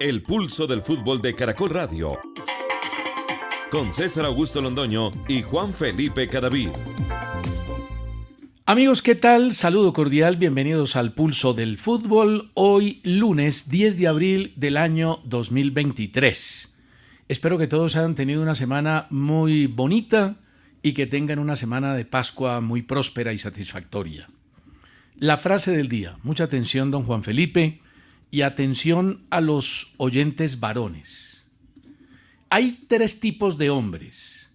El pulso del fútbol de Caracol Radio. Con César Augusto Londoño y Juan Felipe Cadavid. Amigos, ¿qué tal? Saludo cordial, bienvenidos al Pulso del Fútbol, hoy lunes 10 de abril del año 2023. Espero que todos hayan tenido una semana muy bonita y que tengan una semana de Pascua muy próspera y satisfactoria. La frase del día, mucha atención don Juan Felipe, y atención a los oyentes varones. Hay tres tipos de hombres,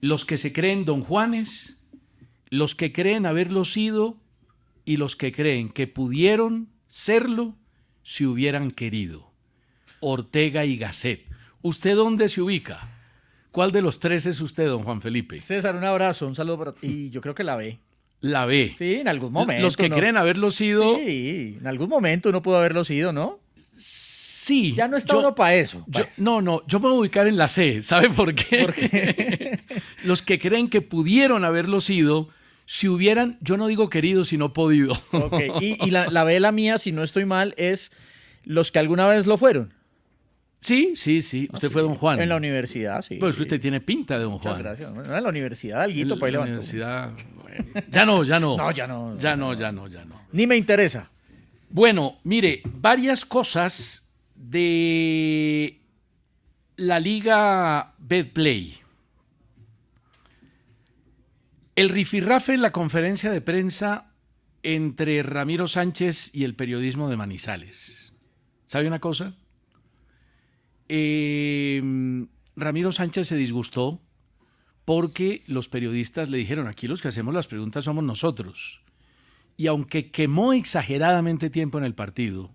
los que se creen don Juanes, los que creen haberlo sido y los que creen que pudieron serlo si hubieran querido. Ortega y Gasset. ¿Usted dónde se ubica? ¿Cuál de los tres es usted, don Juan Felipe? César, un abrazo, un saludo para Y yo creo que la ve la B. Sí, en algún momento. Los que creen haberlo sido. Sí, en algún momento uno pudo haberlo sido, ¿no? Sí. Ya no está uno para eso, pues. No, no, yo me voy a ubicar en la C, ¿sabe por qué? ¿Por los que creen que pudieron haberlo sido, si hubieran, yo no digo querido, sino podido. Y, la B, la, mía, si no estoy mal, es los que alguna vez lo fueron. Sí, sí, sí. Ah, usted fue don Juan. En la universidad, sí. Pues usted tiene pinta de don Juan. gracias. en la universidad, alguito para ahí la universidad. Ya no, ya no. No, ya no. Ya no, ya no, ya no. Ni me interesa. Bueno, mire, varias cosas de la liga Betplay. El rifirrafe en la conferencia de prensa entre Ramiro Sánchez y el periodismo de Manizales. ¿Sabe una cosa? Em, Ramiro Sánchez se disgustó porque los periodistas le dijeron, aquí los que hacemos las preguntas somos nosotros. Y aunque quemó exageradamente tiempo en el partido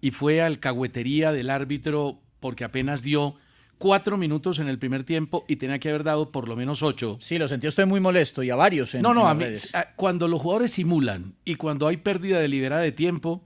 y fue alcahuetería del árbitro porque apenas dio cuatro minutos en el primer tiempo y tenía que haber dado por lo menos ocho. Sí, lo sentí Estoy muy molesto y a varios. no, no, a mí, cuando los jugadores simulan y cuando hay pérdida deliberada de tiempo,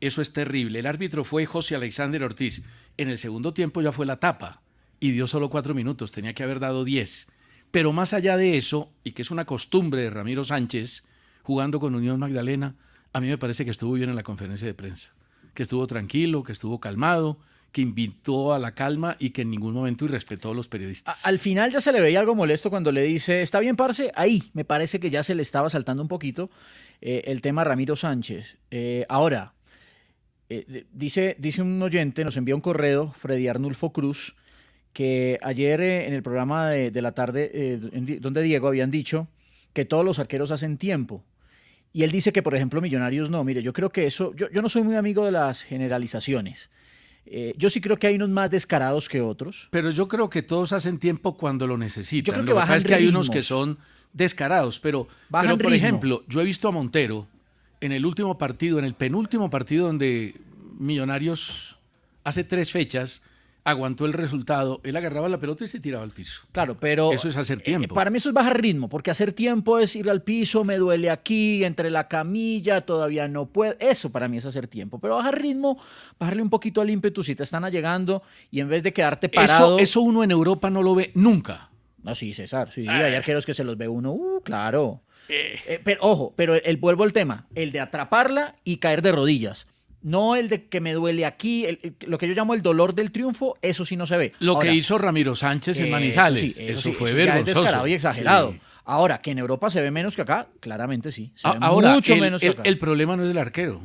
eso es terrible. El árbitro fue José Alexander Ortiz. En el segundo tiempo ya fue la tapa y dio solo cuatro minutos, tenía que haber dado diez. Pero más allá de eso, y que es una costumbre de Ramiro Sánchez, jugando con Unión Magdalena, a mí me parece que estuvo bien en la conferencia de prensa, que estuvo tranquilo, que estuvo calmado, que invitó a la calma y que en ningún momento irrespetó a los periodistas. al final ya se le veía algo molesto cuando le dice, está bien, Parce, ahí me parece que ya se le estaba saltando un poquito eh, el tema Ramiro Sánchez. Eh, ahora, eh, dice, dice un oyente, nos envía un correo, Freddy Arnulfo Cruz, que ayer eh, en el programa de, la tarde, eh, donde Diego habían dicho que todos los arqueros hacen tiempo. Y él dice que, por ejemplo, Millonarios no. Mire, yo creo que eso, yo, no soy muy amigo de las generalizaciones. yo sí creo que hay unos más descarados que otros. Pero yo creo que todos hacen tiempo cuando lo necesitan. Yo creo que baja bajan es que hay unos que son descarados, pero, bajan pero por ejemplo, yo he visto a Montero en el último partido, en el penúltimo partido donde Millonarios hace tres fechas aguantó el resultado, él agarraba la pelota y se tiraba al piso. Claro, pero... Eso es hacer eh, tiempo. para mí eso es bajar ritmo, porque hacer tiempo es ir al piso, me duele aquí, entre la camilla, todavía no puedo. Eso para mí es hacer tiempo. Pero bajar ritmo, bajarle un poquito al ímpetu si te están allegando y en vez de quedarte parado... Eso, uno en Europa no lo ve nunca. No, sí, César, sí, ah. hay arqueros que se los ve uno, uh, claro. Eh. Eh, pero ojo, pero el, vuelvo al tema, el de atraparla y caer de rodillas. No el de que me duele aquí, lo que yo llamo el dolor del triunfo, eso sí no se ve. Lo que hizo Ramiro Sánchez en Manizales, eso, fue vergonzoso. y exagerado. Ahora, que en Europa se ve menos que acá, claramente sí. Ahora, mucho menos que acá. el problema no es el arquero.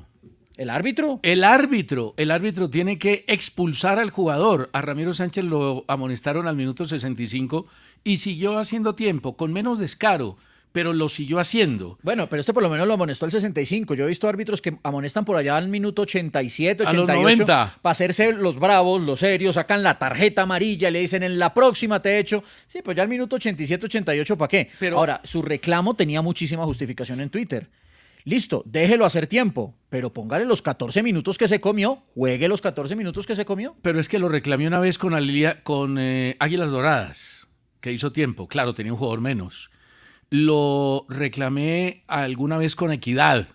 ¿El árbitro? El árbitro. El árbitro tiene que expulsar al jugador. A Ramiro Sánchez lo amonestaron al minuto 65 y siguió haciendo tiempo, con menos descaro pero lo siguió haciendo. Bueno, pero este por lo menos lo amonestó el 65. Yo he visto árbitros que amonestan por allá al minuto 87, 88. Para hacerse los bravos, los serios, sacan la tarjeta amarilla, le dicen en la próxima te he hecho. Sí, pues ya al minuto 87, 88, ¿para qué? Pero, Ahora, su reclamo tenía muchísima justificación en Twitter. Listo, déjelo hacer tiempo, pero póngale los 14 minutos que se comió, juegue los 14 minutos que se comió. Pero es que lo reclamé una vez con, eh, Águilas Doradas, que hizo tiempo. Claro, tenía un jugador menos lo reclamé alguna vez con equidad,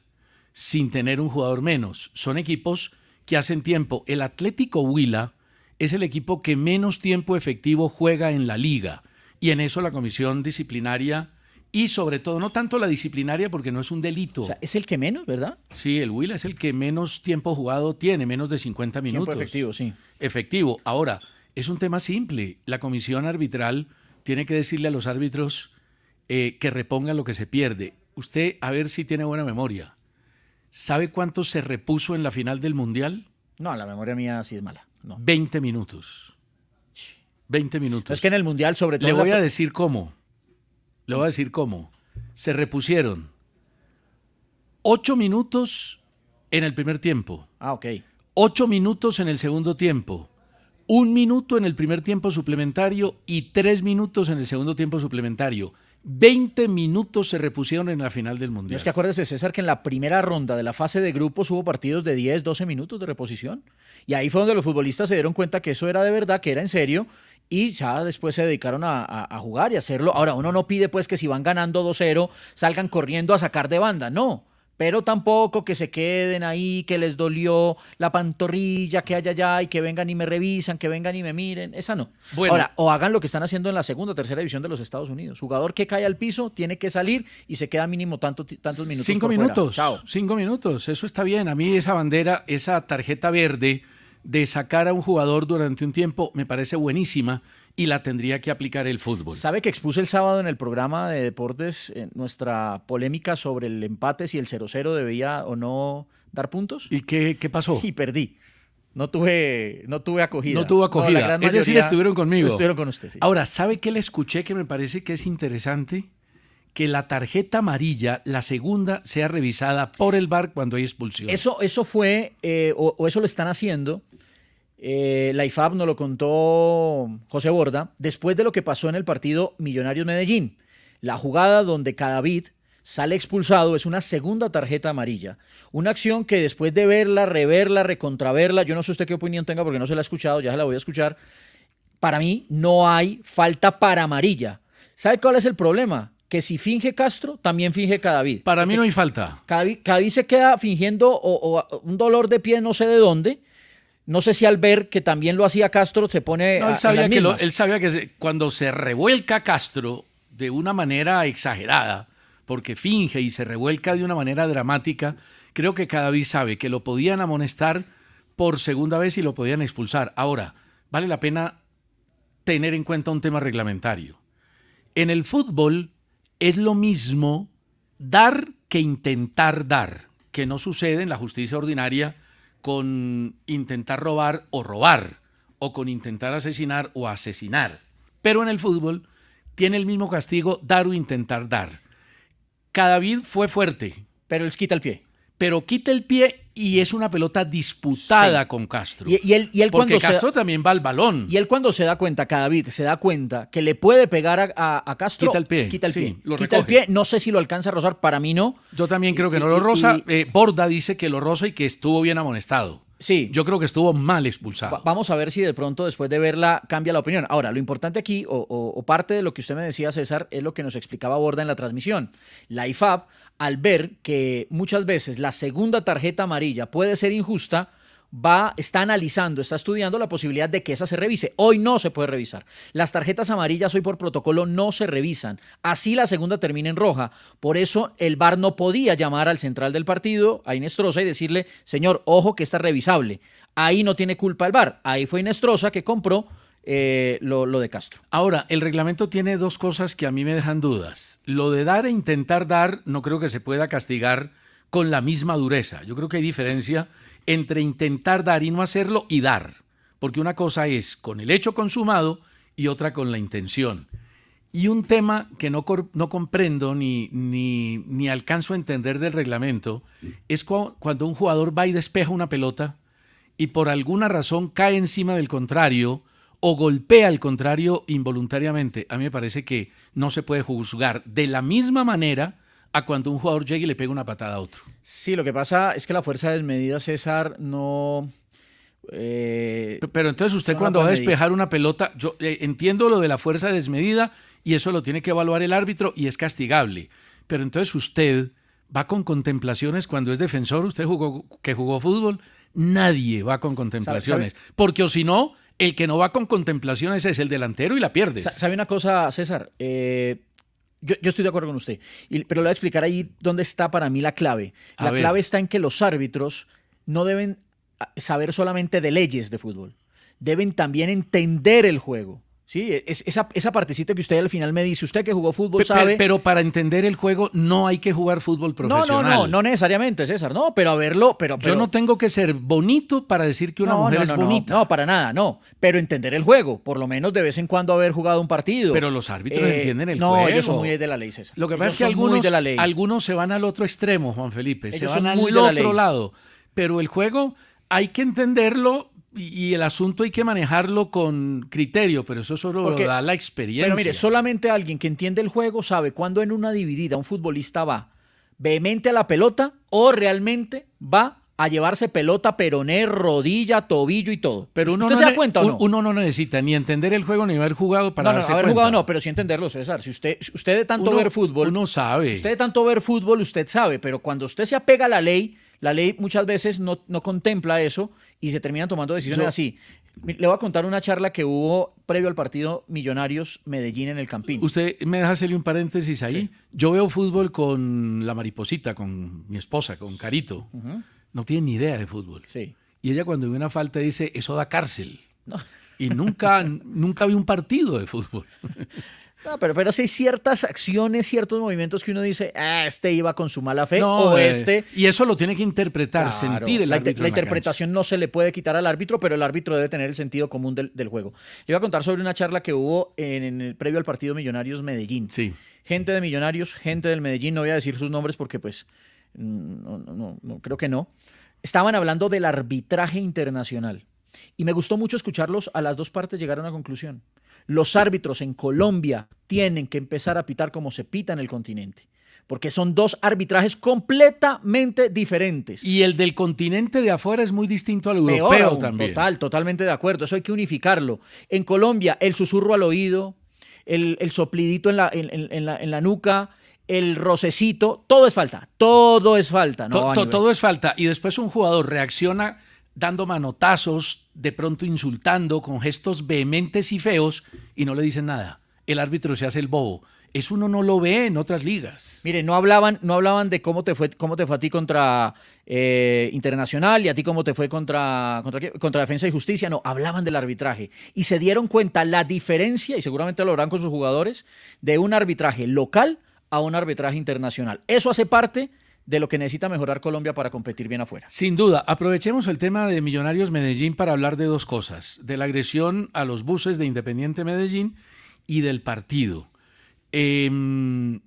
sin tener un jugador menos. Son equipos que hacen tiempo. El Atlético Huila es el equipo que menos tiempo efectivo juega en la liga. Y en eso la comisión disciplinaria y sobre todo, no tanto la disciplinaria porque no es un delito. O sea, es el que menos, ¿verdad? Sí, el Huila es el que menos tiempo jugado tiene, menos de 50 minutos. efectivo, sí. Efectivo. Ahora, es un tema simple. La comisión arbitral tiene que decirle a los árbitros eh, que reponga lo que se pierde. Usted, a ver si tiene buena memoria. ¿Sabe cuánto se repuso en la final del Mundial? No, la memoria mía sí es mala. 20 minutos. 20 minutos. Es que en el Mundial, sobre todo. Le voy a decir cómo. Le voy a decir cómo. Se repusieron 8 minutos en el primer tiempo. Ah, ok. 8 minutos en el segundo tiempo. Un minuto en el primer tiempo suplementario y tres minutos en el segundo tiempo suplementario. 20 minutos se repusieron en la final del Mundial. es que acuérdese, César, que en la primera ronda de la fase de grupos hubo partidos de 10, 12 minutos de reposición. Y ahí fue donde los futbolistas se dieron cuenta que eso era de verdad, que era en serio. Y ya después se dedicaron a, jugar y a hacerlo. Ahora, uno no pide pues que si van ganando 2-0 salgan corriendo a sacar de banda. No pero tampoco que se queden ahí, que les dolió la pantorrilla, que haya allá y que vengan y me revisan, que vengan y me miren, esa no. o hagan lo que están haciendo en la segunda o tercera división de los Estados Unidos. Jugador que cae al piso tiene que salir y se queda mínimo tanto, tantos minutos. Cinco minutos, Chao. cinco minutos, eso está bien. A mí esa bandera, esa tarjeta verde de sacar a un jugador durante un tiempo me parece buenísima y la tendría que aplicar el fútbol. ¿Sabe que expuse el sábado en el programa de deportes eh, nuestra polémica sobre el empate, si el 0-0 debía o no dar puntos? ¿Y qué, qué pasó? Y perdí. No tuve, no tuve acogida. No tuvo acogida. es decir, estuvieron conmigo. Estuvieron con usted. Sí. Ahora, ¿sabe qué le escuché que me parece que es interesante? que la tarjeta amarilla, la segunda, sea revisada por el VAR cuando hay expulsión. Eso, eso fue, eh, o, eso lo están haciendo eh, la IFAB nos lo contó José Borda, después de lo que pasó en el partido Millonarios Medellín. La jugada donde Cadavid sale expulsado es una segunda tarjeta amarilla. Una acción que después de verla, reverla, recontraverla, yo no sé usted qué opinión tenga porque no se la ha escuchado, ya se la voy a escuchar. Para mí no hay falta para amarilla. ¿Sabe cuál es el problema? que si finge Castro, también finge Cadavid. Para mí no eh, hay falta. Cadavid, se queda fingiendo o, un dolor de pie no sé de dónde, no sé si al ver que también lo hacía Castro se pone. No, él, sabía que él sabía que cuando se revuelca Castro de una manera exagerada, porque finge y se revuelca de una manera dramática, creo que cada vez sabe que lo podían amonestar por segunda vez y lo podían expulsar. Ahora, vale la pena tener en cuenta un tema reglamentario. En el fútbol es lo mismo dar que intentar dar, que no sucede en la justicia ordinaria con intentar robar o robar, o con intentar asesinar o asesinar. Pero en el fútbol tiene el mismo castigo dar o intentar dar. Cadavid fue fuerte. Pero les quita el pie pero quita el pie y es una pelota disputada con Castro. Y, él, porque Castro también va al balón. Y él cuando se da cuenta, Cadavid, se da cuenta que le puede pegar a, Castro. Quita el pie. Quita el pie. el pie. No sé si lo alcanza a rozar, para mí no. Yo también creo que no lo roza. Eh, Borda dice que lo roza y que estuvo bien amonestado. Sí. Yo creo que estuvo mal expulsado. Vamos a ver si de pronto después de verla cambia la opinión. Ahora, lo importante aquí, o, o, parte de lo que usted me decía, César, es lo que nos explicaba Borda en la transmisión. La IFAB al ver que muchas veces la segunda tarjeta amarilla puede ser injusta, va, está analizando, está estudiando la posibilidad de que esa se revise. Hoy no se puede revisar. Las tarjetas amarillas hoy por protocolo no se revisan. Así la segunda termina en roja. Por eso el VAR no podía llamar al central del partido, a Inestrosa, y decirle, señor, ojo que está revisable. Ahí no tiene culpa el VAR. Ahí fue Inestrosa que compró eh, lo, de Castro. Ahora, el reglamento tiene dos cosas que a mí me dejan dudas. Lo de dar e intentar dar, no creo que se pueda castigar con la misma dureza. Yo creo que hay diferencia entre intentar dar y no hacerlo y dar. Porque una cosa es con el hecho consumado y otra con la intención. Y un tema que no, comprendo ni, alcanzo a entender del reglamento es cuando un jugador va y despeja una pelota y por alguna razón cae encima del contrario o golpea al contrario involuntariamente, a mí me parece que no se puede juzgar de la misma manera a cuando un jugador llegue y le pega una patada a otro. Sí, lo que pasa es que la fuerza desmedida, César, no... Eh, pero entonces usted cuando va a despejar una pelota, yo eh, entiendo lo de la fuerza desmedida y eso lo tiene que evaluar el árbitro y es castigable. Pero entonces usted va con contemplaciones cuando es defensor, usted jugó, que jugó fútbol, nadie va con contemplaciones. Porque o si no, el que no va con contemplaciones es el delantero y la pierde. ¿Sabe una cosa, César? Eh, yo, estoy de acuerdo con usted, pero le voy a explicar ahí dónde está para mí la clave. La clave está en que los árbitros no deben ah, saber solamente de leyes de fútbol, deben también entender el juego. Sí, esa, esa partecita que usted al final me dice, usted que jugó fútbol pero, sabe. Pero para entender el juego no hay que jugar fútbol profesional. No, no, no, no necesariamente, César, no, pero a verlo. Pero, Yo no tengo que ser bonito para decir que una mujer no, es bonita. No, para nada, no. Pero entender el juego, por lo menos de vez en cuando haber jugado un partido. Pero los árbitros eh, entienden el juego. No, ellos son muy de la ley, César. Lo que pasa es que algunos, algunos se van al otro extremo, Juan Felipe, se van al otro lado. Pero el juego hay que entenderlo y el asunto hay que manejarlo con criterio, pero eso solo lo da la experiencia. Pero mire, solamente alguien que entiende el juego sabe cuándo en una dividida un futbolista va vehemente a la pelota o realmente va a llevarse pelota, peroné, rodilla, tobillo y todo. Pero uno ¿Usted no se da cuenta no? Uno no necesita ni entender el juego ni haber jugado para no, no, haber jugado no, pero sí entenderlo, César. Si usted, usted de tanto ver fútbol... Uno sabe. Usted de tanto ver fútbol, usted sabe, pero cuando usted se apega a la ley, la ley muchas veces no, no contempla eso y se terminan tomando decisiones así. Le voy a contar una charla que hubo previo al partido Millonarios Medellín en el Campín. Usted me deja hacerle un paréntesis ahí. Yo veo fútbol con la mariposita, con mi esposa, con Carito. No tiene ni idea de fútbol. Y ella cuando ve una falta dice, eso da cárcel. Y nunca, nunca vi un partido de fútbol. pero, pero hay ciertas acciones, ciertos movimientos que uno dice, ah, este iba con su mala fe o eh, este. Y eso lo tiene que interpretar, sentir la, La, interpretación no se le puede quitar al árbitro, pero el árbitro debe tener el sentido común del, juego. Le iba a contar sobre una charla que hubo en, el previo al partido Millonarios Medellín. Gente de Millonarios, gente del Medellín, no voy a decir sus nombres porque, pues, no, no, no creo que no. Estaban hablando del arbitraje internacional. Y me gustó mucho escucharlos. A las dos partes llegar a una conclusión. Los árbitros en Colombia tienen que empezar a pitar como se pita en el continente porque son dos arbitrajes completamente diferentes. Y el del continente de afuera es muy distinto al europeo también. Total, totalmente de acuerdo. Eso hay que unificarlo. En Colombia, el susurro al oído, el, soplidito en la, en, la, nuca. El rocecito, todo es falta, todo es falta. No, todo es falta. Y después un jugador reacciona dando manotazos, de pronto insultando, con gestos vehementes y feos, y no le dicen nada. El árbitro se hace el bobo. Eso uno no lo ve en otras ligas. Mire, no hablaban, no hablaban de cómo te fue, cómo te fue a ti contra eh, Internacional y a ti cómo te fue contra, contra, contra, Defensa y Justicia. No, hablaban del arbitraje. Y se dieron cuenta la diferencia, y seguramente lo harán con sus jugadores, de un arbitraje local a un arbitraje internacional. Eso hace parte de lo que necesita mejorar Colombia para competir bien afuera. Sin duda, aprovechemos el tema de Millonarios Medellín para hablar de dos cosas, de la agresión a los buses de Independiente Medellín y del partido. Em,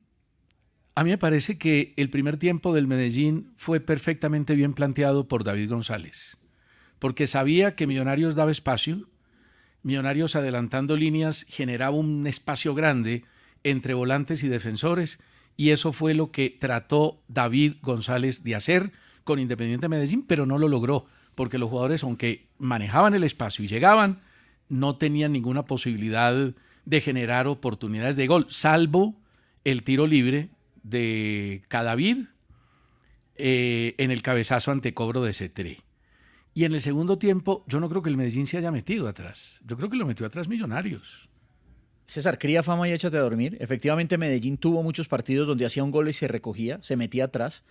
a mí me parece que el primer tiempo del Medellín fue perfectamente bien planteado por David González, porque sabía que Millonarios daba espacio, Millonarios adelantando líneas generaba un espacio grande entre volantes y defensores, y eso fue lo que trató David González de hacer con Independiente Medellín, pero no lo logró, porque los jugadores, aunque manejaban el espacio y llegaban, no tenían ninguna posibilidad de generar oportunidades de gol, salvo el tiro libre de Cadavid eh, en el cabezazo ante cobro de ese Y en el segundo tiempo, yo no creo que el Medellín se haya metido atrás. Yo creo que lo metió atrás Millonarios. César, cría fama y échate a dormir. Efectivamente, Medellín tuvo muchos partidos donde hacía un gol y se recogía, se metía atrás.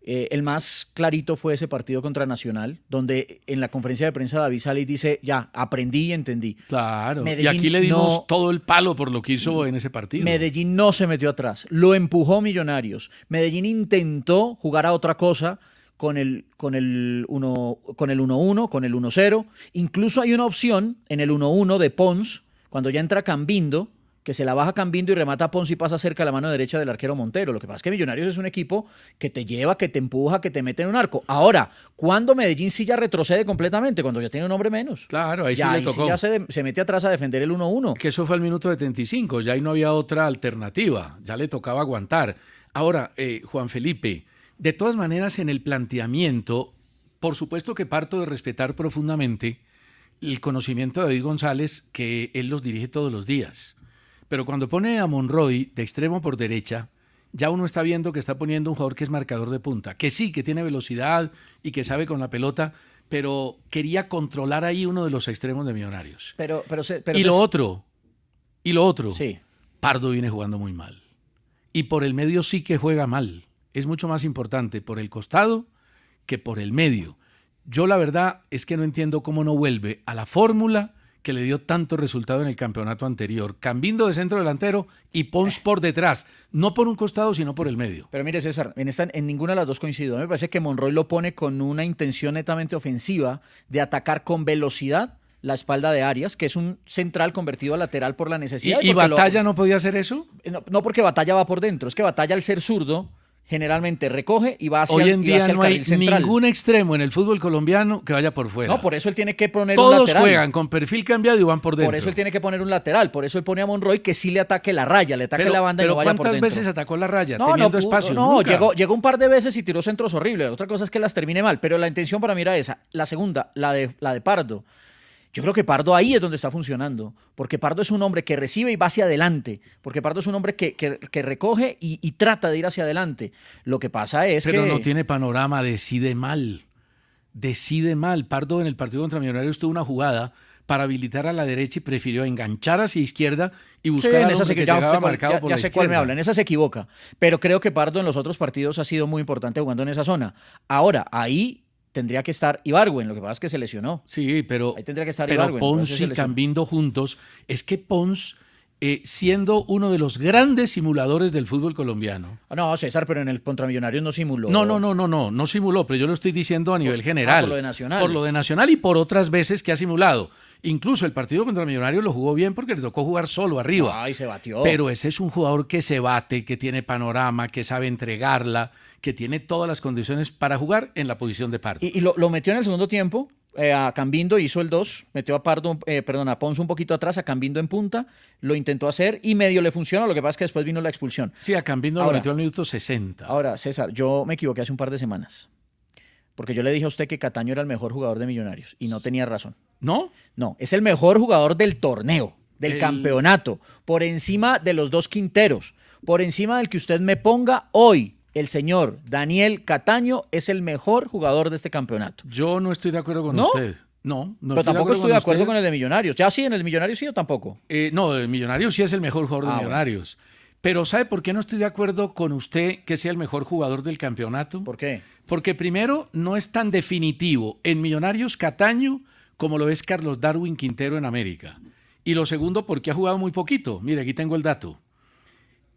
Eh, el más clarito fue ese partido contra Nacional, donde en la conferencia de prensa David Sali dice, ya, aprendí y entendí. Claro, y aquí le dimos todo el palo por lo que hizo en ese partido. Medellín no se metió atrás, lo empujó Millonarios. Medellín intentó jugar a otra cosa, con el con el 1-1, con el 1-0. Incluso hay una opción en el 1-1 de Pons cuando ya entra Cambindo, que se la baja Cambindo y remata a Ponce y pasa cerca a la mano derecha del arquero Montero. Lo que pasa es que Millonarios es un equipo que te lleva, que te empuja, que te mete en un arco. Ahora, cuando Medellín sí ya retrocede completamente, cuando ya tiene un hombre menos. Claro, ahí sí le ya se, mete atrás a defender el 1-1. Que eso fue al minuto 75, ya ahí no había otra alternativa, ya le tocaba aguantar. Ahora, eh, Juan Felipe, de todas maneras en el planteamiento, por supuesto que parto de respetar profundamente el conocimiento de David González que él los dirige todos los días. Pero cuando pone a Monroy de extremo por derecha, ya uno está viendo que está poniendo un jugador que es marcador de punta, que sí, que tiene velocidad y que sabe con la pelota, pero quería controlar ahí uno de los extremos de Millonarios. Pero, pero, pero y lo otro, y lo otro, sí. Pardo viene jugando muy mal. Y por el medio sí que juega mal. Es mucho más importante por el costado que por el medio. Yo la verdad es que no entiendo cómo no vuelve a la fórmula que le dio tanto resultado en el campeonato anterior. Cambiando de centro delantero y Pons por detrás. No por un costado, sino por el medio. Pero mire, César, en, ninguna de las dos coincido. Me parece que Monroy lo pone con una intención netamente ofensiva de atacar con velocidad la espalda de Arias, que es un central convertido a lateral por la necesidad. ¿Y, Batalla no podía hacer eso? Eh, no, porque Batalla va por dentro. Es que Batalla, al ser zurdo, generalmente recoge y va hacia, Hoy en día no hay ningún extremo en el fútbol colombiano que vaya por fuera. No, por eso él tiene que poner un lateral. Todos juegan con perfil cambiado y van por dentro. Por eso él tiene que poner un lateral, por eso él pone a Monroy que sí le ataque la raya, le ataque la banda y vaya por dentro. ¿cuántas veces atacó la raya no, teniendo no, espacio? No, llegó, llegó, un par de veces y tiró centros horribles. Otra cosa es que las termine mal, pero la intención para mí era esa. La segunda, la de, la de Pardo. Yo creo que Pardo ahí es donde está funcionando, porque Pardo es un hombre que recibe y va hacia adelante, porque Pardo es un hombre que, recoge y, trata de ir hacia adelante. Lo que pasa es que... Pero no tiene panorama, decide mal, decide mal. Pardo en el partido contra Millonarios tuvo una jugada para habilitar a la derecha y prefirió enganchar hacia izquierda y buscar en esa se, que ya, sé cuál me habla, en esa se equivoca, pero creo que Pardo en los otros partidos ha sido muy importante jugando en esa zona. Ahora, ahí tendría que estar Ibargüen, lo que pasa es que se lesionó. Sí, pero, Ahí tendría que estar Pons y Cambindo juntos, es que Pons... Eh, siendo uno de los grandes simuladores del fútbol colombiano. Ah, no, César, pero en el contramillonario no simuló. No, no, no, no, no, no simuló, pero yo lo estoy diciendo a nivel ah, general. por lo de Nacional. Por lo de Nacional y por otras veces que ha simulado. Incluso el partido contra Millonarios lo jugó bien porque le tocó jugar solo arriba. Ay, se batió. Pero ese es un jugador que se bate, que tiene panorama, que sabe entregarla, que tiene todas las condiciones para jugar en la posición de Pardo. Y, lo, metió en el segundo tiempo, eh, a Cambindo hizo el 2, metió a Pardo, eh, perdón, a Ponce un poquito atrás, a Cambindo en punta, lo intentó hacer y medio le funcionó, lo que pasa es que después vino la expulsión. Sí, a Cambindo lo metió al minuto 60. Ahora, César, yo me equivoqué hace un par de semanas. Porque yo le dije a usted que Cataño era el mejor jugador de Millonarios y no tenía razón. ¿No? No, es el mejor jugador del torneo, del campeonato, por encima de los dos quinteros, por encima del que usted me ponga hoy. El señor Daniel Cataño es el mejor jugador de este campeonato. Yo no estoy de acuerdo con usted. No, no Pero tampoco estoy de acuerdo con el de Millonarios. Ya sí, en el Millonarios sí o tampoco. Eh, no, el Millonarios sí es el mejor jugador de ah, Millonarios. Pero ¿sabe por qué no estoy de acuerdo con usted que sea el mejor jugador del campeonato? ¿Por qué? Porque primero no es tan definitivo en Millonarios Cataño como lo es Carlos Darwin Quintero en América. Y lo segundo, porque ha jugado muy poquito. Mire, aquí tengo el dato.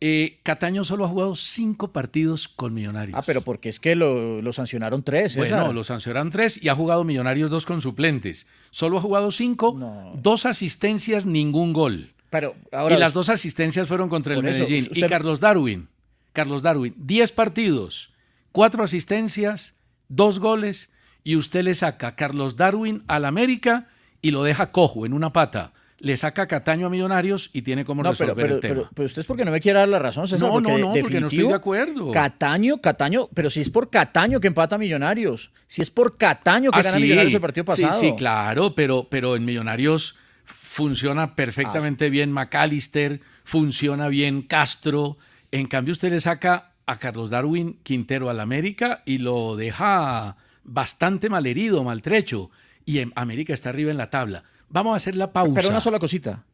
Eh, Cataño solo ha jugado cinco partidos con Millonarios. Ah, pero porque es que lo, sancionaron tres. Bueno, ¿eh? lo sancionaron tres y ha jugado Millonarios dos con suplentes. Solo ha jugado cinco, dos asistencias, ningún gol. Pero ahora y las dos asistencias fueron contra el Medellín. Y Carlos Darwin, Carlos Darwin, 10 partidos, cuatro asistencias, dos goles, y usted le saca a Carlos Darwin al América y lo deja cojo en una pata le saca Cataño a Millonarios y tiene como resolver el tema. Pero, usted es porque no me quiere dar la razón, No, no, no, porque no estoy de acuerdo. Cataño, Cataño, pero si es por Cataño que empata a Millonarios, si es por Cataño que ah, gana Millonarios el partido pasado. Sí, sí, claro, pero, pero en Millonarios funciona perfectamente bien McAllister, funciona bien Castro. En cambio, usted le saca a Carlos Darwin Quintero al América y lo deja bastante malherido, maltrecho. Y América está arriba en la tabla. Vamos a hacer la pausa. Pero una sola cosita.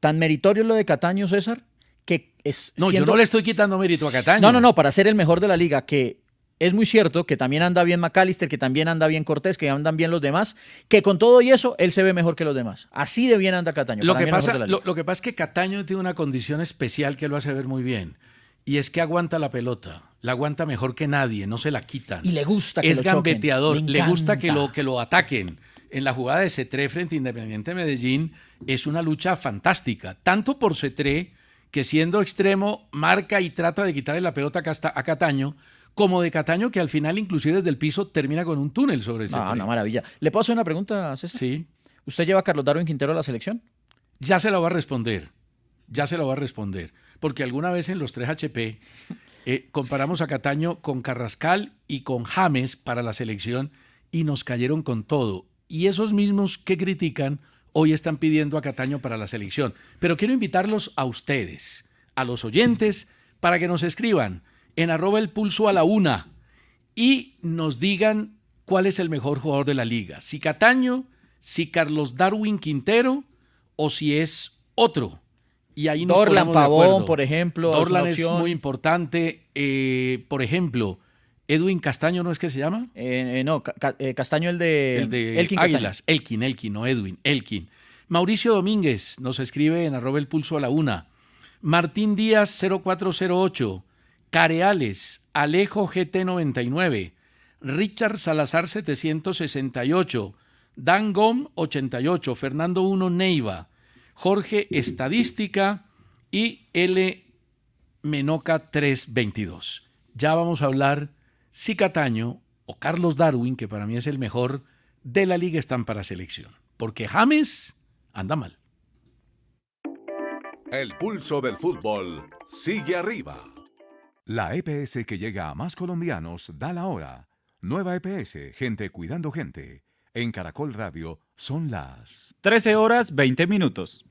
Tan meritorio lo de Cataño, César, que es. No, yo no le estoy quitando mérito a Cataño. No, no, no, para ser el mejor de la liga, que es muy cierto que también anda bien McAllister, que también anda bien Cortés, que andan bien los demás, que con todo y eso él se ve mejor que los demás. Así de bien anda Cataño. Lo, que pasa, es que Cataño tiene una condición especial que lo hace ver muy bien y es que aguanta la pelota. La aguanta mejor que nadie, no se la quitan. Y le gusta que es lo gambeteador, le, gusta que lo, que lo ataquen. En la jugada de Cetré frente a Independiente Medellín es una lucha fantástica, tanto por Cetré, que siendo extremo marca y trata de quitarle la pelota a Cataño, como de Cataño, que al final, inclusive desde el piso, termina con un túnel sobre ese. Ah, una maravilla. ¿Le puedo hacer una pregunta, César? Sí. ¿Usted lleva a Carlos Darwin Quintero a la selección? Ya se la va a responder. Ya se lo va a responder. Porque alguna vez en los 3 HP eh, comparamos a Cataño con Carrascal y con James para la selección y nos cayeron con todo. Y esos mismos que critican hoy están pidiendo a Cataño para la selección. Pero quiero invitarlos a ustedes, a los oyentes, para que nos escriban en arroba el pulso a la una y nos digan cuál es el mejor jugador de la liga. Si Cataño, si Carlos Darwin Quintero o si es otro. Y ahí nos Pavón, por ejemplo. Dorlan es, muy importante. Eh, por ejemplo, Edwin Castaño, ¿no es que se llama? Eh, eh, no, Castaño el de, Elkin Águilas. Elkin, Elkin, no Edwin, Elkin. Mauricio Domínguez nos escribe en arroba el pulso a la una. Martín Díaz 0408. Careales, Alejo GT99, Richard Salazar 768, Dan Gom 88, Fernando 1 Neiva, Jorge Estadística y L Menoca 322. Ya vamos a hablar si Cataño o Carlos Darwin, que para mí es el mejor de la liga, están para selección. Porque James anda mal. El pulso del fútbol sigue arriba. La EPS que llega a más colombianos da la hora. Nueva EPS, gente cuidando gente. En Caracol Radio son las 13 horas 20 minutos.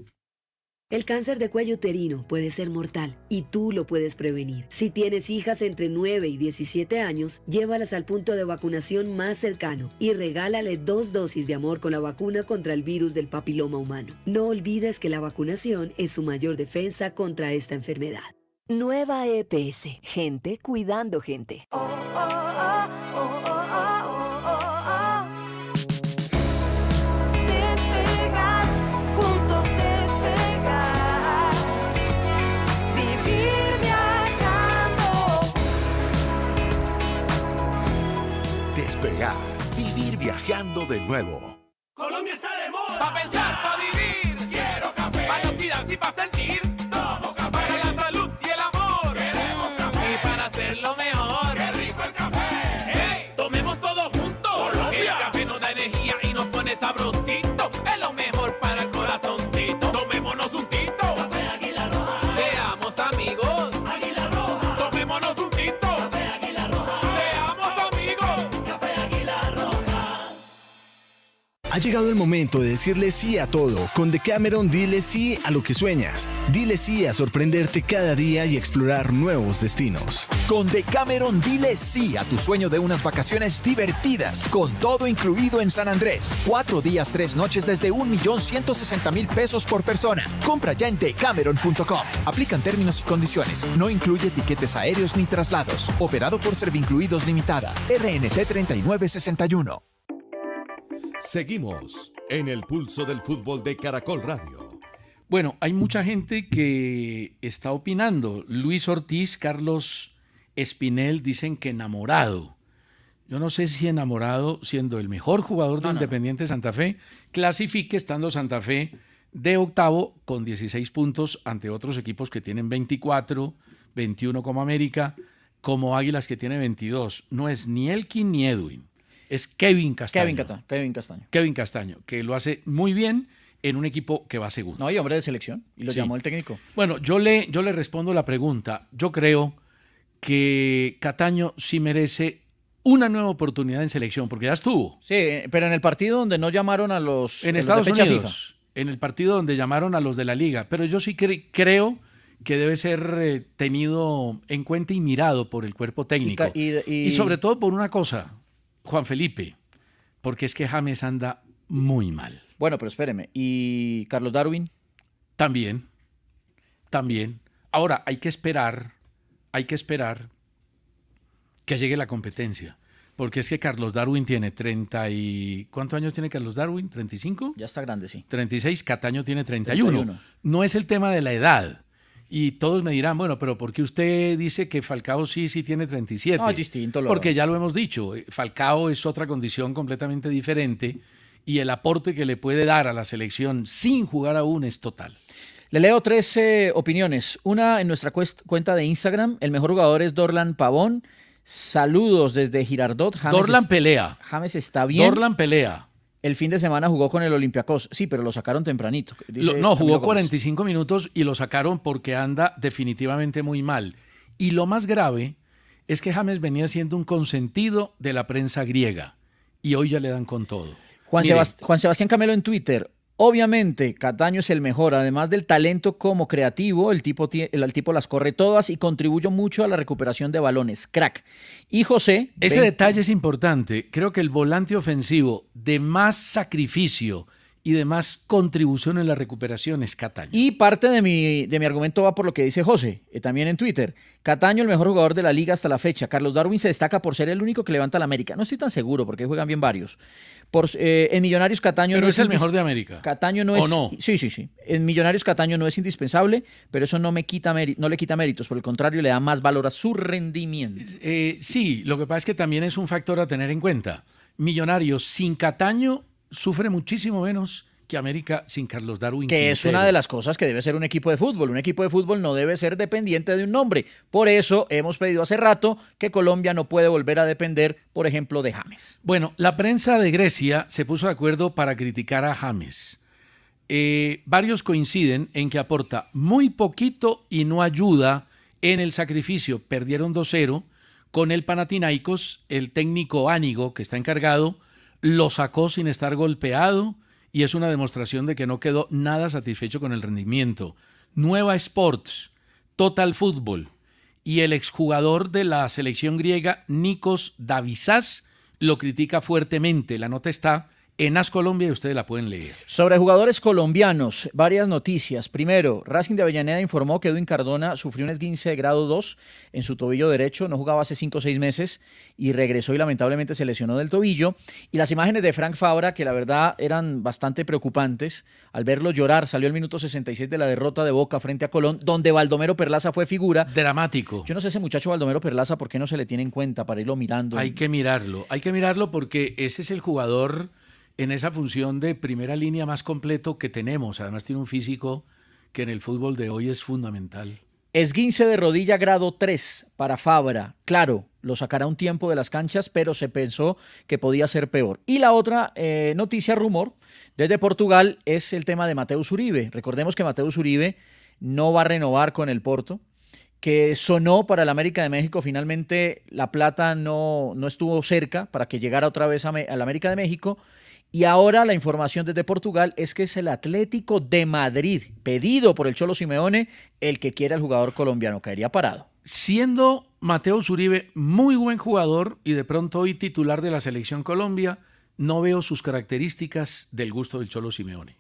El cáncer de cuello uterino puede ser mortal y tú lo puedes prevenir. Si tienes hijas entre 9 y 17 años, llévalas al punto de vacunación más cercano y regálale dos dosis de amor con la vacuna contra el virus del papiloma humano. No olvides que la vacunación es su mayor defensa contra esta enfermedad. Nueva EPS, gente cuidando gente. Despegar. Juntos Oh, oh, oh, Despegar, vivir viajando de nuevo. Colombia está de moda. Pa' pensar, pa' vivir. Quiero café. Pa' los y pa' sentir. Ha llegado el momento de decirle sí a todo. Con Decameron dile sí a lo que sueñas. Dile sí a sorprenderte cada día y explorar nuevos destinos. Con Decameron dile sí a tu sueño de unas vacaciones divertidas, con todo incluido en San Andrés. Cuatro días, tres noches desde 1.160.000 pesos por persona. Compra ya en decameron.com. Aplican términos y condiciones. No incluye etiquetes aéreos ni traslados. Operado por Servincluidos Limitada. RNT 3961. Seguimos en el pulso del fútbol de Caracol Radio. Bueno, hay mucha gente que está opinando. Luis Ortiz, Carlos Espinel dicen que enamorado. Yo no sé si enamorado, siendo el mejor jugador de Independiente Santa Fe, clasifique estando Santa Fe de octavo con 16 puntos ante otros equipos que tienen 24, 21 como América, como Águilas que tiene 22. No es ni Elkin ni Edwin es Kevin Castaño. Kevin Castaño. Kevin Castaño. que lo hace muy bien en un equipo que va segundo. No hay hombre de selección y lo llamó el técnico. Bueno, yo le, yo le respondo la pregunta. Yo creo que Cataño sí merece una nueva oportunidad en selección, porque ya estuvo. Sí, pero en el partido donde no llamaron a los... En, Estados Unidos, en el partido donde llamaron a los de la liga. Pero yo sí creo que debe ser eh, tenido en cuenta y mirado por el cuerpo técnico. y sobre todo por una cosa, Juan Felipe, porque es que James anda muy mal. Bueno, pero espéreme, ¿y Carlos Darwin? También, también. Ahora, hay que esperar, hay que esperar que llegue la competencia. Porque es que Carlos Darwin tiene 30 y... ¿Cuántos años tiene Carlos Darwin? ¿35? Ya está grande, sí. 36, Cataño tiene 31. 31. No es el tema de la edad, y todos me dirán, bueno, pero ¿por qué usted dice que Falcao sí, sí tiene 37? No, es distinto. Porque ya lo hemos dicho, eh, Falcao es otra condición completamente diferente y el aporte que le puede dar a la selección sin jugar aún es total. Le leo tres eh, opiniones. Una en nuestra cuenta de Instagram, el mejor jugador es Dorlan Pavón. Saludos desde Girardot. James Dorlan pelea. James está bien. Dorlan pelea el fin de semana jugó con el Olympiacos. Sí, pero lo sacaron tempranito. no, jugó 45 minutos y lo sacaron porque anda definitivamente muy mal. Y lo más grave es que James venía siendo un consentido de la prensa griega y hoy ya le dan con todo. Juan, Juan Sebastián Camelo en Twitter, Obviamente, Cataño es el mejor. Además del talento como creativo, el tipo, el tipo las corre todas y contribuye mucho a la recuperación de balones. Crack. Y José. Ese detalle es importante. Creo que el volante ofensivo de más sacrificio y demás contribución en la recuperación es Cataño. Y parte de mi, de mi argumento va por lo que dice José, eh, también en Twitter. Cataño, el mejor jugador de la liga hasta la fecha. Carlos Darwin se destaca por ser el único que levanta la América. No estoy tan seguro porque juegan bien varios. Eh, en Millonarios Cataño pero no es, el mejor de América. Cataño no es. Sí, sí, sí. En Millonarios Cataño no es indispensable, pero eso no me quita no le quita méritos. Por el contrario, le da más valor a su rendimiento. Eh, sí, lo que pasa es que también es un factor a tener en cuenta. Millonarios sin Cataño sufre muchísimo menos que América sin Carlos Darwin. Que es una de las cosas que debe ser un equipo de fútbol. Un equipo de fútbol no debe ser dependiente de un nombre. Por eso hemos pedido hace rato que Colombia no puede volver a depender, por ejemplo, de James. Bueno, la prensa de Grecia se puso de acuerdo para criticar a James. Eh, varios coinciden en que aporta muy poquito y no ayuda en el sacrificio. Perdieron 2-0 con el Panathinaikos, el técnico Ánigo que está encargado lo sacó sin estar golpeado y es una demostración de que no quedó nada satisfecho con el rendimiento. Nueva Sports, Total Fútbol y el exjugador de la selección griega Nikos Davisas lo critica fuertemente. La nota está en As Colombia ustedes la pueden leer. Sobre jugadores colombianos, varias noticias. Primero, Racing de Avellaneda informó que Edwin Cardona sufrió un esguince de grado 2 en su tobillo derecho, no jugaba hace 5 o 6 meses y regresó y lamentablemente se lesionó del tobillo. Y las imágenes de Frank Fabra, que la verdad eran bastante preocupantes, al verlo llorar, salió el minuto 66 de la derrota de Boca frente a Colón, donde Baldomero Perlaza fue figura. Dramático. Yo no sé ese muchacho Baldomero Perlaza, ¿por qué no se le tiene en cuenta para irlo mirando? Hay que mirarlo, hay que mirarlo porque ese es el jugador en esa función de primera línea más completo que tenemos. Además tiene un físico que en el fútbol de hoy es fundamental. Esguince de rodilla grado 3 para Fabra. Claro, lo sacará un tiempo de las canchas, pero se pensó que podía ser peor. Y la otra eh, noticia, rumor, desde Portugal es el tema de Mateus Uribe. Recordemos que Mateus Uribe no va a renovar con el Porto, que sonó para el América de México. Finalmente la plata no, no estuvo cerca para que llegara otra vez al a la América de México. Y ahora la información desde Portugal es que es el Atlético de Madrid, pedido por el Cholo Simeone, el que quiere al jugador colombiano. Caería parado. Siendo Mateo Uribe muy buen jugador y de pronto hoy titular de la Selección Colombia, no veo sus características del gusto del Cholo Simeone.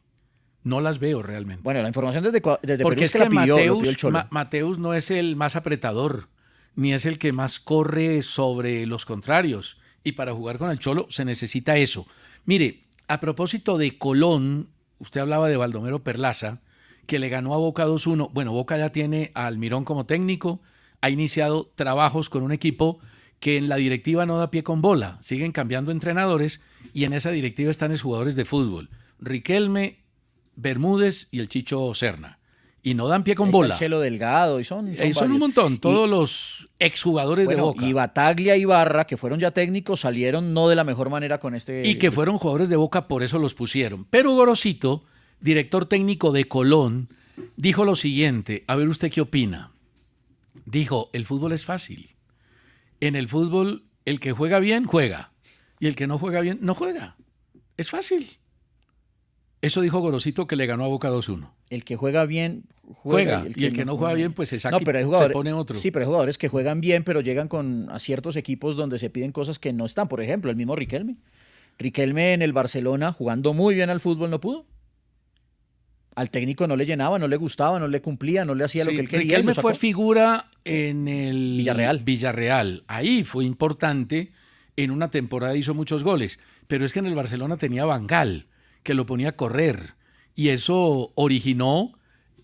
No las veo realmente. Bueno, la información desde, es que, Mateus no es el más apretador, ni es el que más corre sobre los contrarios. Y para jugar con el Cholo se necesita eso. Mire, a propósito de Colón, usted hablaba de Baldomero Perlaza, que le ganó a Boca 2-1. Bueno, Boca ya tiene a Almirón como técnico, ha iniciado trabajos con un equipo que en la directiva no da pie con bola, siguen cambiando entrenadores y en esa directiva están los jugadores de fútbol, Riquelme, Bermúdez y el Chicho Serna y no dan pie con bola. Chelo Delgado y son, son, un montón, todos los exjugadores de Boca. Y Bataglia y Barra, que fueron ya técnicos, salieron no de la mejor manera con este. Y que fueron jugadores de Boca, por eso los pusieron. Pero Gorosito, director técnico de Colón, dijo lo siguiente: a ver usted qué opina. Dijo: el fútbol es fácil. En el fútbol, el que juega bien, juega. Y el que no juega bien, no juega. Es fácil. Eso dijo Gorosito que le ganó a Boca 2-1. El que juega bien juega. y el que no, juega bien, pues se no, pero pone otro. Sí, pero hay jugadores que juegan bien, pero llegan con a ciertos equipos donde se piden cosas que no están. Por ejemplo, el mismo Riquelme. Riquelme en el Barcelona, jugando muy bien al fútbol, no pudo. Al técnico no le llenaba, no le gustaba, no le cumplía, no le hacía lo que él quería. Riquelme fue figura en el Villarreal. Villarreal. Ahí fue importante. En una temporada hizo muchos goles. Pero es que en el Barcelona tenía Bangal que lo ponía a correr. Y eso originó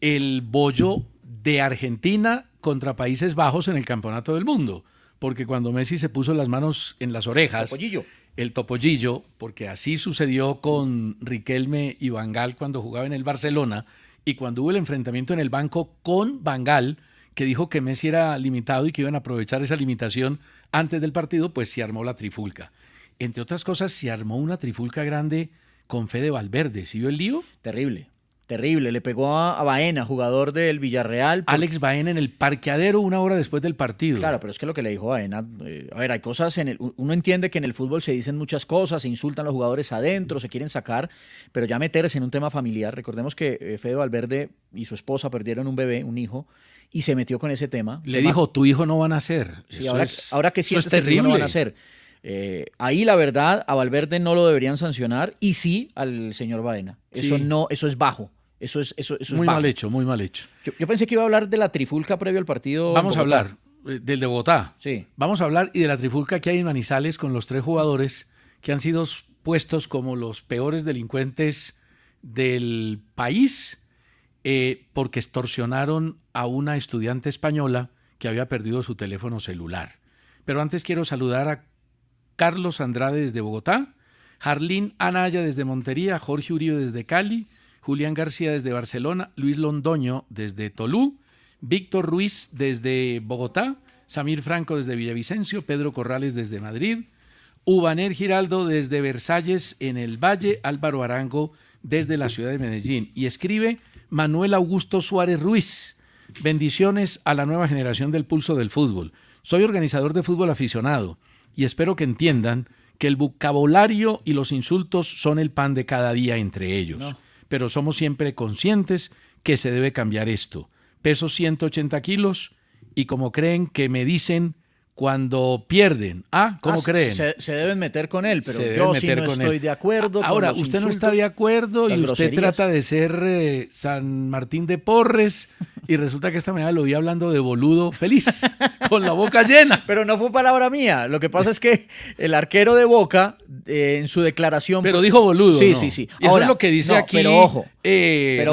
el bollo de Argentina contra Países Bajos en el Campeonato del Mundo. Porque cuando Messi se puso las manos en las orejas, topollillo. el topollillo, porque así sucedió con Riquelme y Bangal cuando jugaba en el Barcelona, y cuando hubo el enfrentamiento en el banco con Bangal, que dijo que Messi era limitado y que iban a aprovechar esa limitación antes del partido, pues se armó la trifulca. Entre otras cosas, se armó una trifulca grande con Fede Valverde. ¿Sí vio el lío? Terrible. Terrible, le pegó a, Baena, jugador del Villarreal. Alex Baena en el parqueadero una hora después del partido. Claro, pero es que lo que le dijo Baena, eh, a ver, hay cosas en el, uno entiende que en el fútbol se dicen muchas cosas, se insultan los jugadores adentro, se quieren sacar, pero ya meterse en un tema familiar, recordemos que eh, Fede Valverde y su esposa perdieron un bebé, un hijo, y se metió con ese tema. Le dijo, tu hijo no va a ser. Sí, ahora, ahora que sí es terrible. no van a ser. Eh, ahí la verdad a Valverde no lo deberían sancionar y sí al señor Baena. Eso no, eso es bajo. Eso es, eso, muy mal hecho, muy mal hecho. Yo, pensé que iba a hablar de la trifulca previo al partido. Vamos a hablar eh, del de Bogotá. Sí. Vamos a hablar y de la trifulca que hay en Manizales con los tres jugadores que han sido puestos como los peores delincuentes del país eh, porque extorsionaron a una estudiante española que había perdido su teléfono celular. Pero antes quiero saludar a Carlos Andrade desde Bogotá, Jarlín Anaya desde Montería, Jorge Uribe desde Cali, Julián García desde Barcelona, Luis Londoño desde Tolú, Víctor Ruiz desde Bogotá, Samir Franco desde Villavicencio, Pedro Corrales desde Madrid, Ubaner Giraldo desde Versalles en el Valle, Álvaro Arango desde la ciudad de Medellín. Y escribe Manuel Augusto Suárez Ruiz. Bendiciones a la nueva generación del pulso del fútbol. Soy organizador de fútbol aficionado y espero que entiendan que el vocabulario y los insultos son el pan de cada día entre ellos. Pero somos siempre conscientes que se debe cambiar esto. Peso 180 kilos y como creen que me dicen cuando pierden. Ah, ¿cómo crees? Ah, creen? Se, deben meter con él, pero yo sí no estoy de acuerdo. Ah, ahora, usted no está de acuerdo y usted trata de ser eh, San Martín de Porres y resulta que esta mañana lo vi hablando de boludo feliz, con la boca llena. Pero no fue palabra mía. Lo que pasa es que el arquero de Boca, eh, en su declaración... Pero dijo boludo. Sí, sí, sí. Ahora, Eso es lo que dice aquí pero ojo, eh,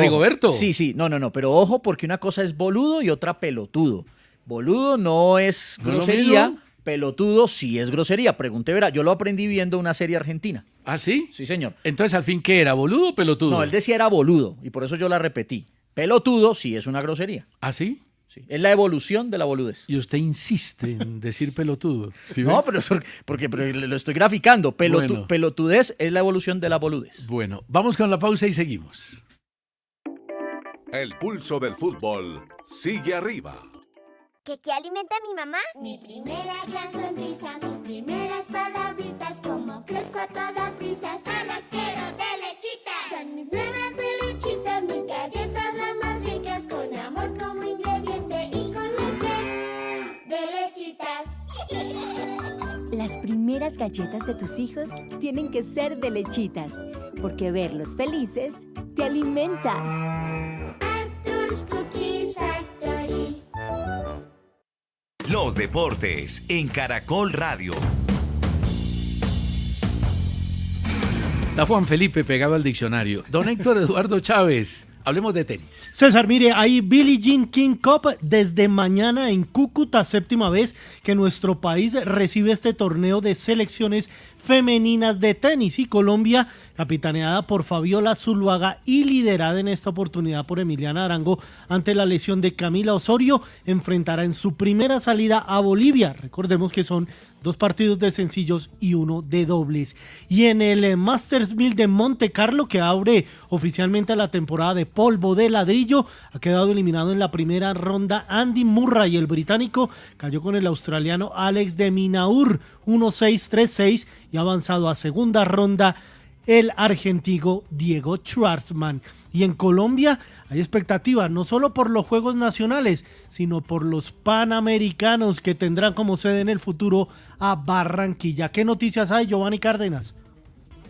Sí, sí, no, no, no. Pero ojo porque una cosa es boludo y otra pelotudo. Boludo no es grosería. pelotudo sí es grosería. Pregunte, verá. Yo lo aprendí viendo una serie argentina. ¿Ah, sí? Sí, señor. Entonces, al fin, ¿qué era? ¿Boludo o pelotudo? No, él decía era boludo. Y por eso yo la repetí. Pelotudo sí es una grosería. ¿Ah, sí? Sí. Es la evolución de la boludez. Y usted insiste en decir pelotudo. no, pero porque, lo estoy graficando. Pelotu Pelotudez es la evolución de la boludez. Bueno, vamos con la pausa y seguimos. El pulso del fútbol sigue arriba. ¿Qué, alimenta a mi mamá? Mi primera gran sonrisa, mis primeras palabritas, como crezco a toda prisa, solo quiero de lechitas. Son mis nuevas de lechitas, mis galletas las más ricas, con amor como ingrediente y con leche de lechitas. Las primeras galletas de tus hijos tienen que ser de lechitas, porque verlos felices te alimenta. Arthur's Cookies los deportes en Caracol Radio. Está Juan Felipe pegado al diccionario. Don Héctor Eduardo Chávez. Hablemos de tenis. César, mire, ahí Billie Jean King Cup desde mañana en Cúcuta, séptima vez que nuestro país recibe este torneo de selecciones femeninas de tenis y Colombia, capitaneada por Fabiola Zuluaga y liderada en esta oportunidad por Emiliana Arango ante la lesión de Camila Osorio, enfrentará en su primera salida a Bolivia. Recordemos que son dos partidos de sencillos y uno de dobles. Y en el eh, Masters 1000 de Monte Carlo, que abre oficialmente la temporada de polvo de ladrillo, ha quedado eliminado en la primera ronda Andy Murray, el británico, cayó con el australiano Alex de Minaur. 1-6-3-6 y ha avanzado a segunda ronda el argentino Diego Schwartzman. Y en Colombia hay expectativa no solo por los Juegos Nacionales, sino por los Panamericanos que tendrán como sede en el futuro a Barranquilla. ¿Qué noticias hay, Giovanni Cárdenas?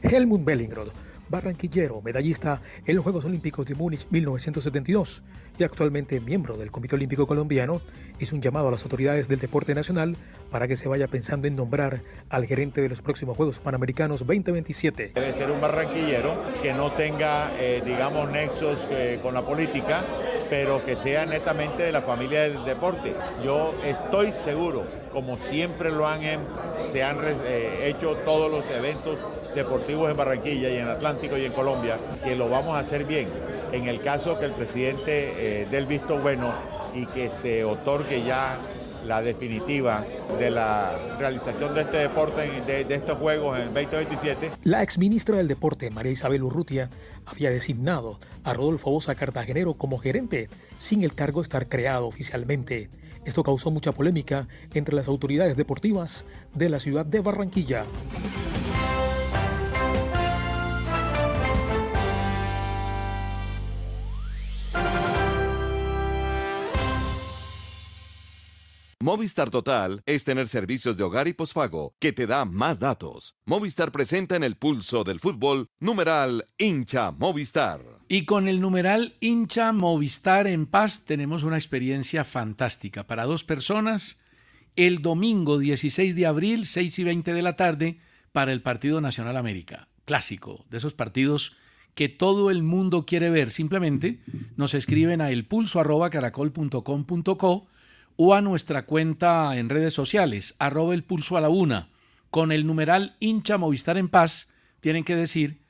Helmut Bellingrod barranquillero, medallista en los Juegos Olímpicos de Múnich 1972 y actualmente miembro del Comité Olímpico Colombiano, hizo un llamado a las autoridades del deporte nacional para que se vaya pensando en nombrar al gerente de los próximos Juegos Panamericanos 2027. Debe ser un barranquillero que no tenga, eh, digamos, nexos eh, con la política, pero que sea netamente de la familia del deporte. Yo estoy seguro, como siempre lo han, em, se han eh, hecho todos los eventos deportivos en Barranquilla y en Atlántico y en Colombia, que lo vamos a hacer bien. En el caso que el presidente eh, dé el visto bueno y que se otorgue ya la definitiva de la realización de este deporte, de, de, estos Juegos en 2027. La exministra del Deporte, María Isabel Urrutia, había designado a Rodolfo Bosa Cartagenero como gerente, sin el cargo estar creado oficialmente. Esto causó mucha polémica entre las autoridades deportivas de la ciudad de Barranquilla. Movistar Total es tener servicios de hogar y posfago que te da más datos. Movistar presenta en el pulso del fútbol numeral hincha Movistar. Y con el numeral hincha Movistar en paz tenemos una experiencia fantástica para dos personas el domingo 16 de abril, 6 y 20 de la tarde, para el Partido Nacional América. Clásico, de esos partidos que todo el mundo quiere ver. Simplemente nos escriben a elpulso.caracol.com.co o a nuestra cuenta en redes sociales, arroba el pulso a la una, con el numeral hincha Movistar en paz, tienen que decir,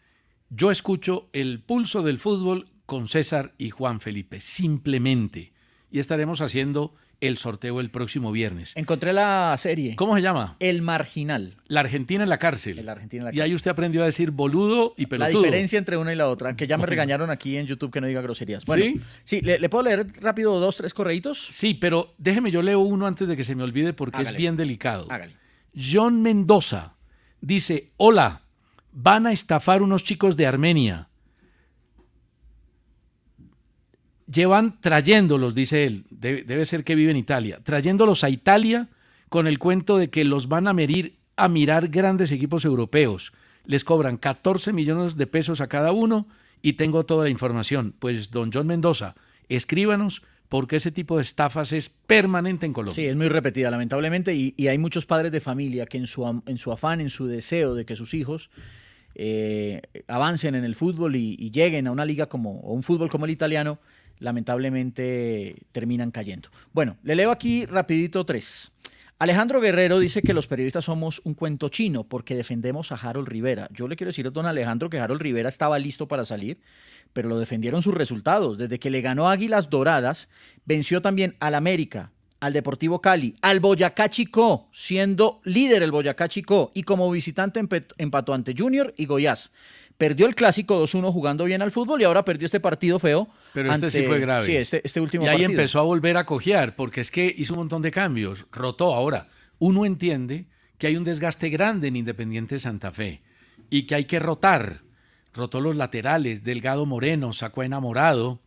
yo escucho el pulso del fútbol con César y Juan Felipe, simplemente. Y estaremos haciendo el sorteo el próximo viernes. Encontré la serie. ¿Cómo se llama? El Marginal. La Argentina en la cárcel. Argentina Y ahí usted aprendió a decir boludo y pelotudo. La diferencia entre una y la otra, que ya me regañaron aquí en YouTube que no diga groserías. Bueno, sí, ¿le, puedo leer rápido dos, tres correitos? Sí, pero déjeme, yo leo uno antes de que se me olvide porque es bien delicado. Hágale. John Mendoza dice, hola, van a estafar unos chicos de Armenia llevan trayéndolos, dice él, debe, ser que vive en Italia, trayéndolos a Italia con el cuento de que los van a medir a mirar grandes equipos europeos. Les cobran 14 millones de pesos a cada uno y tengo toda la información. Pues don John Mendoza, escríbanos porque ese tipo de estafas es permanente en Colombia. Sí, es muy repetida, lamentablemente, y, hay muchos padres de familia que en su, en su afán, en su deseo de que sus hijos eh, avancen en el fútbol y, y, lleguen a una liga como, o un fútbol como el italiano, lamentablemente terminan cayendo. Bueno, le leo aquí rapidito tres. Alejandro Guerrero dice que los periodistas somos un cuento chino porque defendemos a Harold Rivera. Yo le quiero decir a don Alejandro que Harold Rivera estaba listo para salir, pero lo defendieron sus resultados. Desde que le ganó Águilas Doradas, venció también al América, al Deportivo Cali, al Boyacá Chico, siendo líder el Boyacá Chico, y como visitante empató ante Junior y Goiás perdió el clásico 2-1 jugando bien al fútbol y ahora perdió este partido feo. Pero este sí fue grave. Este, este, último Y ahí empezó a volver a cojear, porque es que hizo un montón de cambios, rotó. Ahora, uno entiende que hay un desgaste grande en Independiente Santa Fe y que hay que rotar. Rotó los laterales, Delgado Moreno sacó a Enamorado,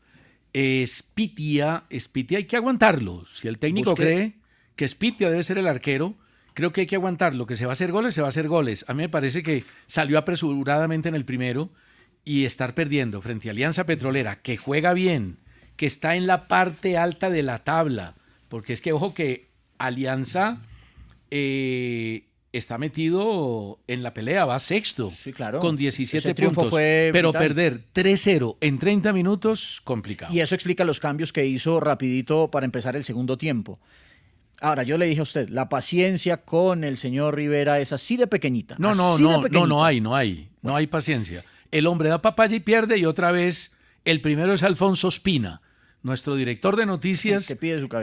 Spitia, Spitia hay que aguantarlo. Si el técnico cree que Spitia debe ser el arquero, creo que hay que aguantar. Lo que se va a hacer goles, se va a hacer goles. A mí me parece que salió apresuradamente en el primero y estar perdiendo frente a Alianza Petrolera, que juega bien, que está en la parte alta de la tabla, porque es que, ojo, que Alianza eh, está metido en la pelea, va sexto, sí, claro. con 17 puntos, pero perder 3-0 en 30 minutos, complicado. Y eso explica los cambios que hizo rapidito para empezar el segundo tiempo. Ahora, yo le dije a usted, la paciencia con el señor Rivera es así de pequeñita. No, no, no, no, no hay, no hay, no hay paciencia. El hombre da papaya y pierde y otra vez el primero es Alfonso Espina, nuestro director de noticias.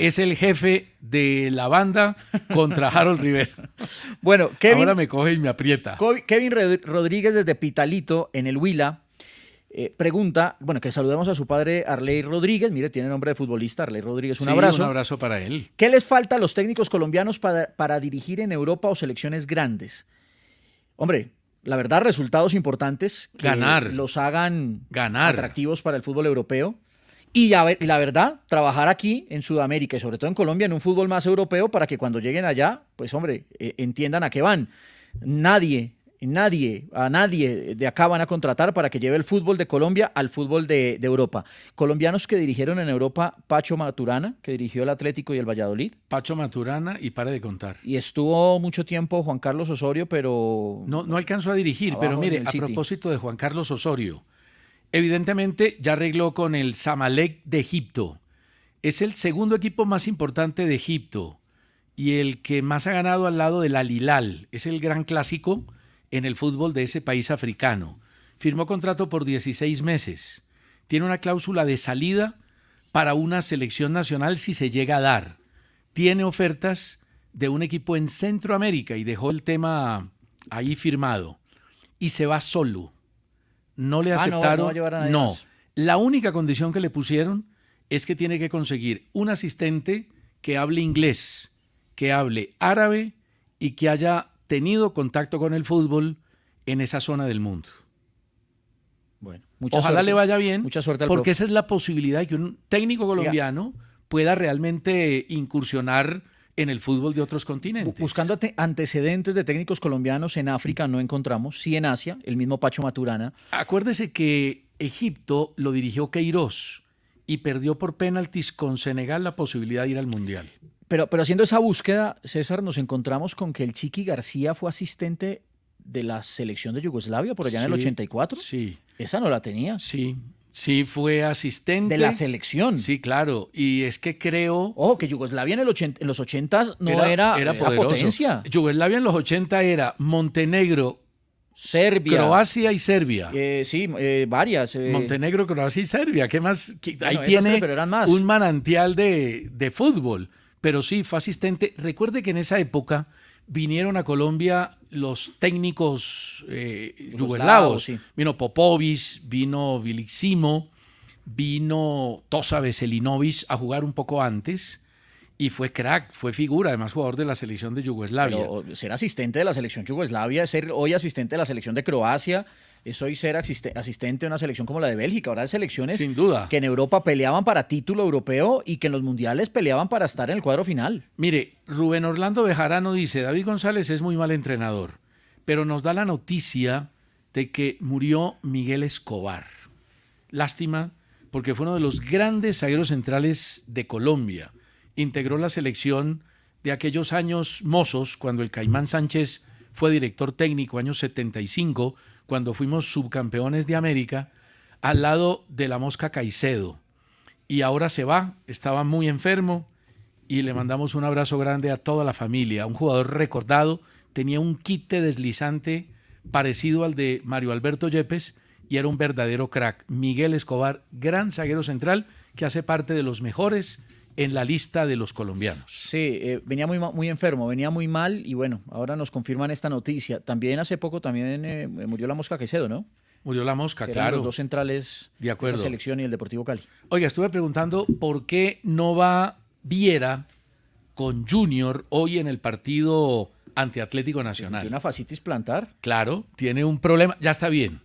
es el jefe de la banda contra Harold Rivera. Bueno, ahora me coge y me aprieta. Kevin Rodríguez desde Pitalito en el Huila eh, pregunta, bueno, que saludemos a su padre Arley Rodríguez, mire, tiene nombre de futbolista, Arley Rodríguez, un abrazo. Un abrazo para él. ¿Qué les falta a los técnicos colombianos para, dirigir en Europa o selecciones grandes? Hombre, la verdad, resultados importantes. Que ganar. Los hagan ganar. atractivos para el fútbol europeo. Y la verdad, trabajar aquí en Sudamérica y sobre todo en Colombia en un fútbol más europeo para que cuando lleguen allá, pues hombre, eh, entiendan a qué van. Nadie nadie, a nadie de acá van a contratar para que lleve el fútbol de Colombia al fútbol de, Europa. Colombianos que dirigieron en Europa, Pacho Maturana, que dirigió el Atlético y el Valladolid. Pacho Maturana y para de contar. Y estuvo mucho tiempo Juan Carlos Osorio, pero... No, no alcanzó a dirigir, pero mire, a propósito de Juan Carlos Osorio, evidentemente ya arregló con el Zamalek de Egipto. Es el segundo equipo más importante de Egipto y el que más ha ganado al lado del Alilal. Es el gran clásico en el fútbol de ese país africano. Firmó contrato por 16 meses. Tiene una cláusula de salida para una selección nacional si se llega a dar. Tiene ofertas de un equipo en Centroamérica y dejó el tema ahí firmado. Y se va solo. No le aceptaron. Ah, no, no, no. La única condición que le pusieron es que tiene que conseguir un asistente que hable inglés, que hable árabe y que haya tenido contacto con el fútbol en esa zona del mundo. Bueno, ojalá le vaya bien. Mucha suerte Porque esa es la posibilidad de que un técnico colombiano pueda realmente incursionar en el fútbol de otros continentes. Buscando antecedentes de técnicos colombianos en África no encontramos, sí en Asia, el mismo Pacho Maturana. Acuérdese que Egipto lo dirigió Queiroz y perdió por penaltis con Senegal la posibilidad de ir al Mundial pero, pero haciendo esa búsqueda, César, nos encontramos con que el Chiqui García fue asistente de la selección de Yugoslavia por allá en el 84. Sí. Esa no la tenía. Sí. Sí, fue asistente. De la selección. Sí, claro. Y es que creo. Oh, que Yugoslavia en, el 80, en los 80 no era, era, potencia. Yugoslavia en los 80 era Montenegro, Serbia. Croacia y Serbia. Eh, sí, eh, varias. Eh. Montenegro, Croacia y Serbia. ¿Qué más? Ahí tiene un manantial de, de, fútbol pero sí, fue asistente. Recuerde que en esa época vinieron a Colombia los técnicos eh, yugoslavos. Vino Popovic, vino Viliximo, vino Tosa Veselinovic a jugar un poco antes. Y fue crack, fue figura, además jugador de la selección de Yugoslavia. ser asistente de la selección Yugoslavia, ser hoy asistente de la selección de Croacia, es hoy ser asistente de una selección como la de Bélgica. Ahora hay selecciones Sin duda. que en Europa peleaban para título europeo y que en los mundiales peleaban para estar en el cuadro final. Mire, Rubén Orlando Bejarano dice, David González es muy mal entrenador, pero nos da la noticia de que murió Miguel Escobar. Lástima, porque fue uno de los grandes zagueros centrales de Colombia. Integró la selección de aquellos años mozos, cuando el Caimán Sánchez fue director técnico, años 75, cuando fuimos subcampeones de América, al lado de la mosca Caicedo. Y ahora se va, estaba muy enfermo y le mandamos un abrazo grande a toda la familia. Un jugador recordado, tenía un quite deslizante parecido al de Mario Alberto Yepes y era un verdadero crack. Miguel Escobar, gran zaguero central que hace parte de los mejores en la lista de los colombianos. Sí, eh, venía muy, muy enfermo, venía muy mal y bueno, ahora nos confirman esta noticia. También hace poco también eh, murió la mosca Quecedo, ¿no? Murió la mosca, claro. Los dos centrales de, acuerdo. selección y el Deportivo Cali. Oiga, estuve preguntando por qué no va Viera con Junior hoy en el partido ante Nacional. ¿Tiene una fascitis plantar? Claro, tiene un problema. Ya está bien,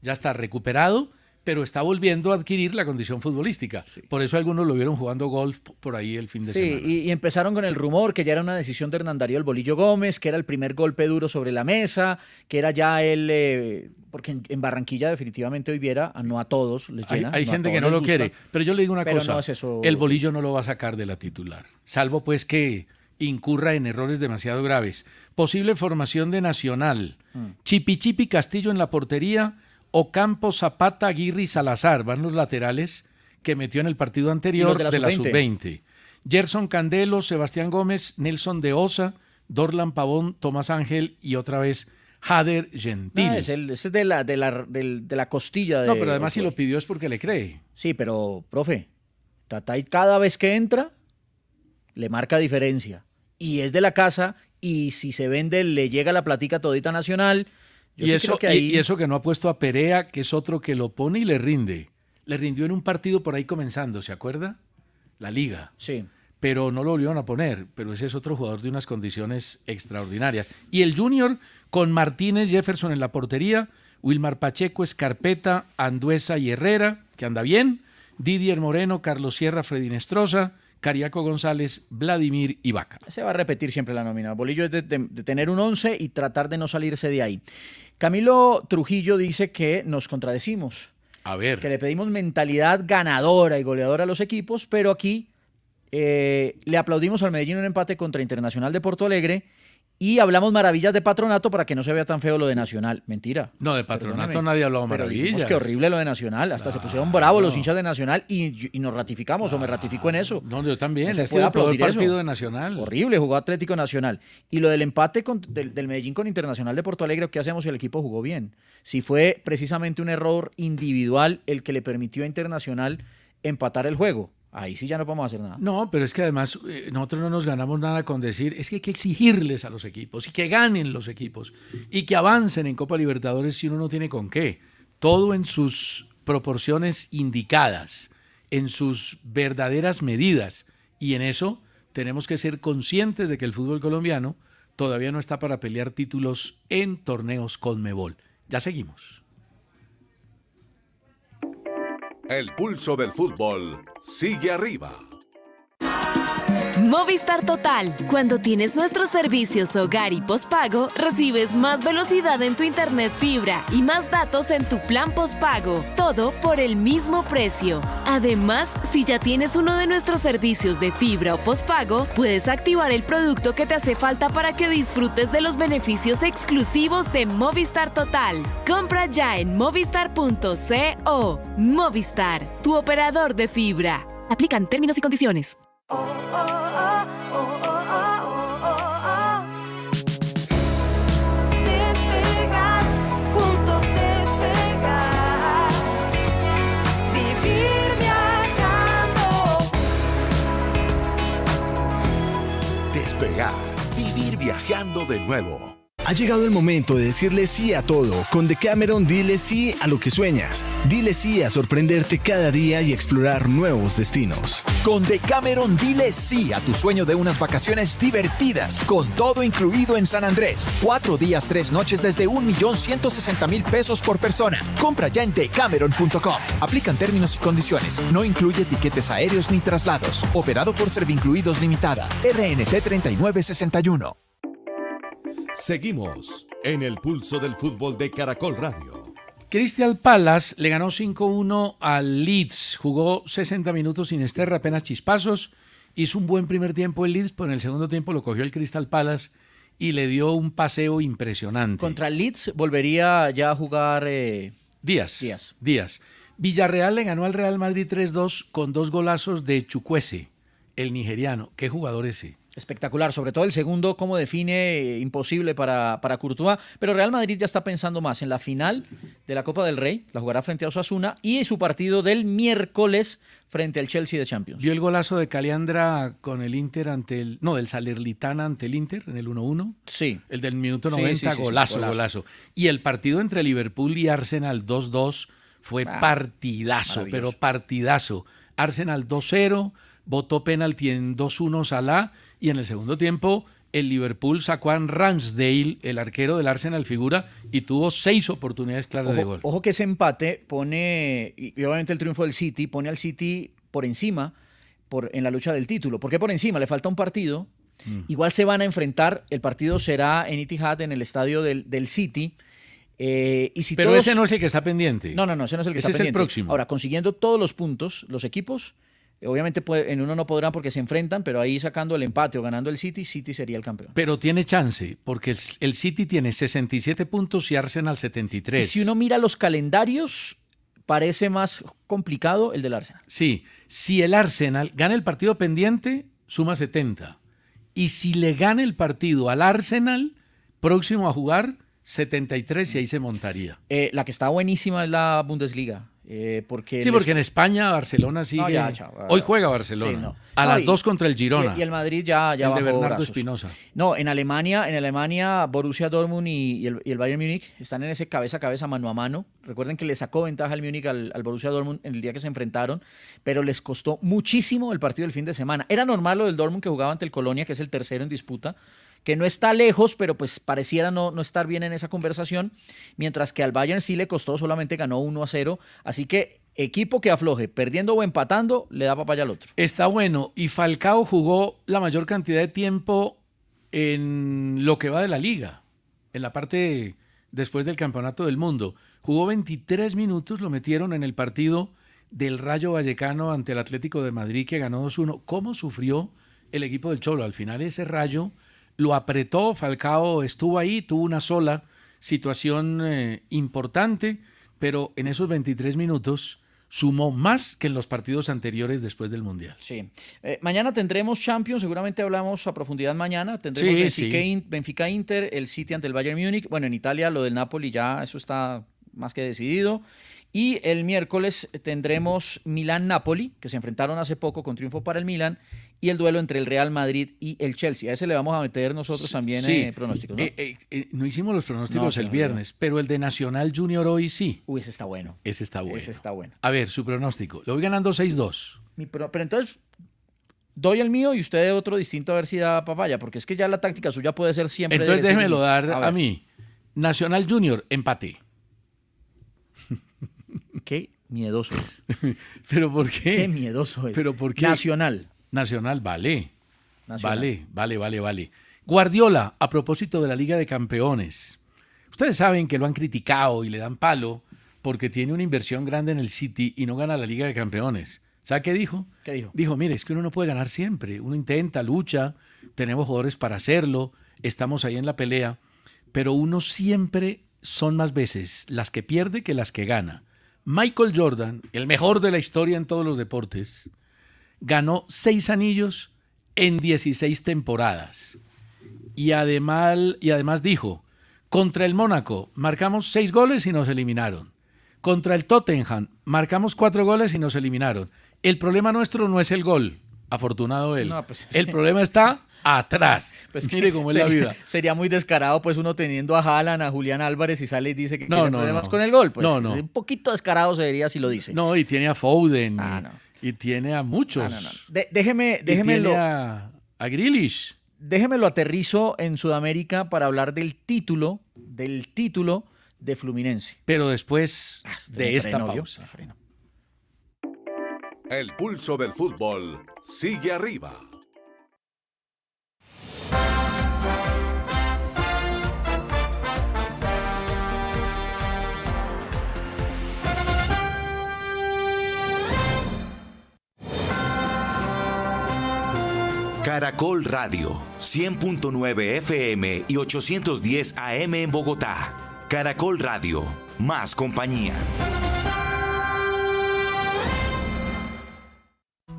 ya está recuperado pero está volviendo a adquirir la condición futbolística. Por eso algunos lo vieron jugando golf por ahí el fin de semana. Sí, y, empezaron con el rumor que ya era una decisión de Hernán el Bolillo Gómez, que era el primer golpe duro sobre la mesa, que era ya él eh, porque en, Barranquilla definitivamente hoy viera, no a todos les Hay, gente que no lo quiere, pero yo le digo una cosa, el Bolillo no lo va a sacar de la titular, salvo pues que incurra en errores demasiado graves. Posible formación de Nacional, mm. Chipi Chipi Castillo en la portería Ocampo, Zapata, Aguirre y Salazar van los laterales que metió en el partido anterior de la, sub-20. Gerson Candelo, Sebastián Gómez, Nelson de Osa, Dorlan Pavón, Tomás Ángel y otra vez Jader Gentil. No, ah, es, el, de, la, de, la, la costilla. De, no, pero además si lo pidió es porque le cree. Sí, pero, profe, Tatay cada vez que entra le marca diferencia. Y es de la casa y si se vende le llega la platica todita nacional y, eso, que y, eso que no ha puesto a Perea, que es otro que lo pone y le rinde. Le rindió en un partido por ahí comenzando, ¿se acuerda? La liga. Sí. Pero no lo volvieron a poner, pero ese es otro jugador de unas condiciones extraordinarias. Y el Junior con Martínez Jefferson en la portería, Wilmar Pacheco, Escarpeta, Anduesa y Herrera, que anda bien, Didier Moreno, Carlos Sierra, Freddy Nestroza, Cariaco González, Vladimir y Se va a repetir siempre la nómina. Bolillo es de, tener un 11 y tratar de no salirse de ahí. Camilo Trujillo dice que nos contradecimos. A ver. Que le pedimos mentalidad ganadora y goleadora a los equipos, pero aquí eh, le aplaudimos al Medellín un empate contra Internacional de Porto Alegre y hablamos maravillas de patronato para que no se vea tan feo lo de Nacional. Mentira. No, de patronato nadie habló maravillas. Es que horrible lo de Nacional. Hasta se pusieron bravos los hinchas de Nacional y, nos ratificamos o me ratifico en eso. No, yo también. se puede aplaudir el partido de Nacional. Horrible, jugó Atlético Nacional. Y lo del empate del, del, Medellín con Internacional de Porto Alegre, ¿qué hacemos si el equipo jugó bien? Si fue precisamente un error individual el que le permitió a Internacional empatar el juego. Ahí sí ya no podemos hacer nada. No, pero es que además eh, nosotros no nos ganamos nada con decir, es que hay que exigirles a los equipos y que ganen los equipos y que avancen en Copa Libertadores si uno no tiene con qué. Todo en sus proporciones indicadas, en sus verdaderas medidas. Y en eso tenemos que ser conscientes de que el fútbol colombiano todavía no está para pelear títulos en torneos con Mebol. Ya seguimos. El pulso del fútbol sigue arriba. Movistar Total. Cuando tienes nuestros servicios hogar y pospago, recibes más velocidad en tu internet fibra y más datos en tu plan pospago. Todo por el mismo precio. Además, si ya tienes uno de nuestros servicios de fibra o pospago, puedes activar el producto que te hace falta para que disfrutes de los beneficios exclusivos de Movistar Total. Compra ya en movistar.co. Movistar, tu operador de fibra. Aplican términos y condiciones. Oh Despegar juntos despegar Vivir viajando Despegar vivir viajando de nuevo ha llegado el momento de decirle sí a todo. Con Decameron dile sí a lo que sueñas. Dile sí a sorprenderte cada día y explorar nuevos destinos. Con Decameron dile sí a tu sueño de unas vacaciones divertidas, con todo incluido en San Andrés. Cuatro días, tres noches desde 1.160.000 pesos por persona. Compra ya en decameron.com. Aplican términos y condiciones. No incluye etiquetes aéreos ni traslados. Operado por Servincluidos Limitada. RNT 3961. Seguimos en el pulso del fútbol de Caracol Radio. Crystal Palace le ganó 5-1 al Leeds. Jugó 60 minutos sin Esterra, apenas chispazos. Hizo un buen primer tiempo el Leeds, pero en el segundo tiempo lo cogió el Crystal Palace y le dio un paseo impresionante. Contra Leeds volvería ya a jugar eh, Díaz. Díaz. Villarreal le ganó al Real Madrid 3-2 con dos golazos de Chukwese, el nigeriano. ¿Qué jugador ese? Espectacular, sobre todo el segundo, como define, eh, imposible para, para Courtois. Pero Real Madrid ya está pensando más en la final de la Copa del Rey, la jugará frente a Osasuna, y su partido del miércoles frente al Chelsea de Champions. Vio el golazo de Caliandra con el Inter ante el. No, del Salerlitana ante el Inter en el 1-1. Sí. El del minuto 90, golazo, golazo, Y el partido entre Liverpool y Arsenal 2-2 fue ah, partidazo, pero partidazo. Arsenal 2-0, votó penalti en 2-1 Salah y en el segundo tiempo, el Liverpool sacó a Ramsdale, el arquero del Arsenal figura, y tuvo seis oportunidades claras de gol. Ojo que ese empate pone, y obviamente el triunfo del City, pone al City por encima en la lucha del título. ¿Por qué por encima? Le falta un partido. Mm. Igual se van a enfrentar, el partido será en Etihad, en el estadio del, City. Eh, y Pero ese no es el que está pendiente. No, no, no, ese no es el que ese está es El próximo. Ahora, consiguiendo todos los puntos, los equipos, Obviamente en uno no podrán porque se enfrentan, pero ahí sacando el empate o ganando el City, City sería el campeón. Pero tiene chance, porque el, City tiene 67 puntos y Arsenal 73. si uno mira los calendarios, parece más complicado el del Arsenal. Sí, si el Arsenal gana el partido pendiente, suma 70. Y si le gana el partido al Arsenal, próximo a jugar, 73 y ahí se montaría. Eh, la que está buenísima es la Bundesliga. Eh, porque sí, porque en España Barcelona sigue. Hoy eh, juega Barcelona. A las dos contra el Girona. Y, el Madrid ya, ya de Bernardo Espinosa. No, en Alemania, en Alemania, Borussia Dortmund y, el, Bayern Múnich están en ese cabeza a cabeza, mano a mano. Recuerden que le sacó ventaja al Múnich al, al, Borussia Dortmund en el día que se enfrentaron, pero les costó muchísimo el partido del fin de semana. Era normal lo del Dortmund que jugaba ante el Colonia, que es el tercero en disputa que no está lejos, pero pues pareciera no, no estar bien en esa conversación, mientras que al Bayern sí le costó, solamente ganó 1 a 0, así que equipo que afloje, perdiendo o empatando, le da papaya al otro. Está bueno, y Falcao jugó la mayor cantidad de tiempo en lo que va de la liga, en la parte después del Campeonato del Mundo. Jugó 23 minutos, lo metieron en el partido del Rayo Vallecano ante el Atlético de Madrid que ganó 2-1. ¿Cómo sufrió el equipo del Cholo? Al final ese Rayo lo apretó, Falcao estuvo ahí, tuvo una sola situación eh, importante, pero en esos 23 minutos sumó más que en los partidos anteriores después del Mundial. Sí. Eh, mañana tendremos Champions, seguramente hablamos a profundidad mañana. Tendremos sí, Benfica, Inter, el City ante el Bayern Múnich. Bueno, en Italia lo del Napoli ya eso está más que decidido. Y el miércoles tendremos Milán-Napoli, que se enfrentaron hace poco con triunfo para el Milán, y el duelo entre el Real Madrid y el Chelsea. A ese le vamos a meter nosotros también eh, pronósticos. Eh, eh, ¿no? hicimos los pronósticos el viernes, pero el de Nacional Junior hoy sí. Uy, ese está bueno. Ese está bueno. Ese está bueno. A ver, su pronóstico. Lo voy ganando 6-2. Pero, entonces, doy el mío y usted otro distinto a ver si da papaya, porque es que ya la táctica suya puede ser siempre. Entonces déjemelo dar a, a mí. Nacional Junior, empate. Qué miedoso es. ¿Pero por qué? Qué miedoso es. ¿Pero por qué? Nacional. Nacional, vale. Vale, vale, vale, vale. Guardiola, a propósito de la Liga de Campeones. Ustedes saben que lo han criticado y le dan palo porque tiene una inversión grande en el City y no gana la Liga de Campeones. ¿Sabe qué dijo? ¿Qué dijo? Dijo, mire, es que uno no puede ganar siempre. Uno intenta, lucha, tenemos jugadores para hacerlo, estamos ahí en la pelea, pero uno siempre son más veces las que pierde que las que gana. Michael Jordan, el mejor de la historia en todos los deportes, ganó seis anillos en 16 temporadas. Y además, dijo, contra el Mónaco marcamos seis goles y nos eliminaron. Contra el Tottenham marcamos cuatro goles y nos eliminaron. El problema nuestro no es el gol, afortunado él. Pues, el problema está atrás. Pues, Mire cómo es sería, la vida. Sería muy descarado, pues, uno teniendo a Haaland, a Julián Álvarez y sale y dice que no, tiene problemas con el gol. Pues, no, no. Un poquito descarado se si lo dice. No, y tiene a Foden. Ah, no y tiene a muchos. Ah, déjeme, déjeme. tiene a, a Déjeme lo aterrizo en Sudamérica para hablar del título, del título de Fluminense. Pero después ah, de esta pausa. El pulso del fútbol sigue arriba. Caracol Radio, 100.9 FM y 810 AM en Bogotá. Caracol Radio, más compañía.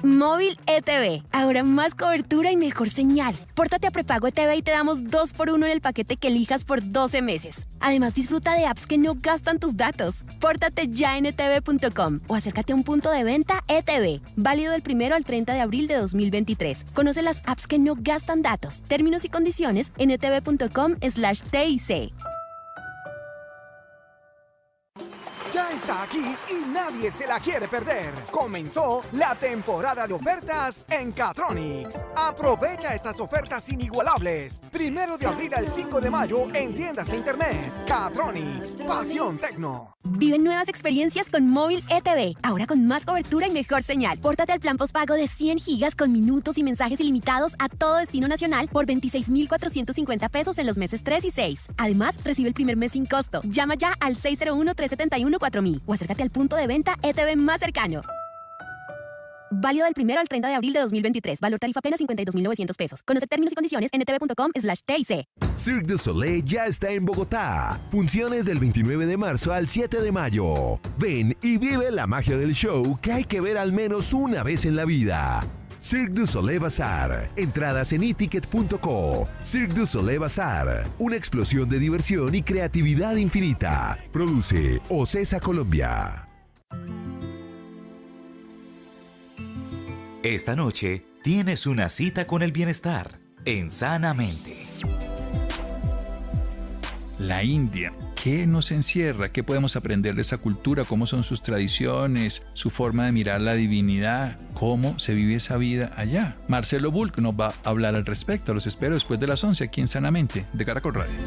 Móvil ETV. Ahora más cobertura y mejor señal. Pórtate a prepago ETV y te damos 2 por 1 en el paquete que elijas por 12 meses. Además, disfruta de apps que no gastan tus datos. Pórtate ya en etv.com o acércate a un punto de venta ETV. Válido del primero al 30 de abril de 2023. Conoce las apps que no gastan datos, términos y condiciones en etv.com/tic. está aquí y nadie se la quiere perder. Comenzó la temporada de ofertas en Catronics. Aprovecha estas ofertas inigualables. Primero de abril al 5 de mayo en tiendas e internet. Catronics, pasión tecno. Viven nuevas experiencias con Móvil ETV. Ahora con más cobertura y mejor señal. Pórtate al plan postpago de 100 gigas con minutos y mensajes ilimitados a todo destino nacional por 26,450 pesos en los meses 3 y 6. Además, recibe el primer mes sin costo. Llama ya al 601 371 4000 o acércate al punto de venta ETV más cercano. Válido del primero al 30 de abril de 2023. Valor tarifa apenas 52.900 pesos. Conoce términos y condiciones en e ntv.com slash Cirque du Soleil ya está en Bogotá. Funciones del 29 de marzo al 7 de mayo. Ven y vive la magia del show que hay que ver al menos una vez en la vida. Cirque du Soleil Bazar. Entradas en eticket.co. Cirque du Soleil Bazar. Una explosión de diversión y creatividad infinita. Produce Ocesa Colombia. Esta noche tienes una cita con el bienestar en Sanamente. La India ¿Qué nos encierra? ¿Qué podemos aprender de esa cultura? ¿Cómo son sus tradiciones? ¿Su forma de mirar la divinidad? ¿Cómo se vive esa vida allá? Marcelo Bulk nos va a hablar al respecto. Los espero después de las 11 aquí en Sanamente de Caracol Radio.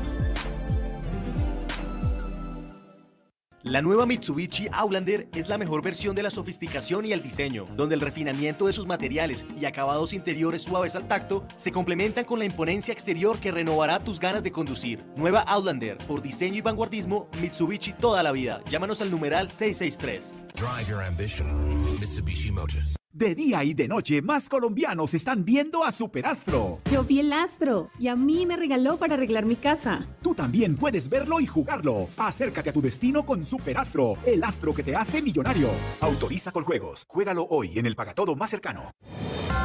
La nueva Mitsubishi Outlander es la mejor versión de la sofisticación y el diseño, donde el refinamiento de sus materiales y acabados interiores suaves al tacto se complementan con la imponencia exterior que renovará tus ganas de conducir. Nueva Outlander, por diseño y vanguardismo, Mitsubishi toda la vida. Llámanos al numeral 663. Drive your ambition. Mitsubishi Motors. De día y de noche, más colombianos están viendo a Superastro. Yo vi el astro y a mí me regaló para arreglar mi casa. Tú también puedes verlo y jugarlo. Acércate a tu destino con Superastro, el astro que te hace millonario. Autoriza con juegos. Juégalo hoy en el Pagatodo más cercano.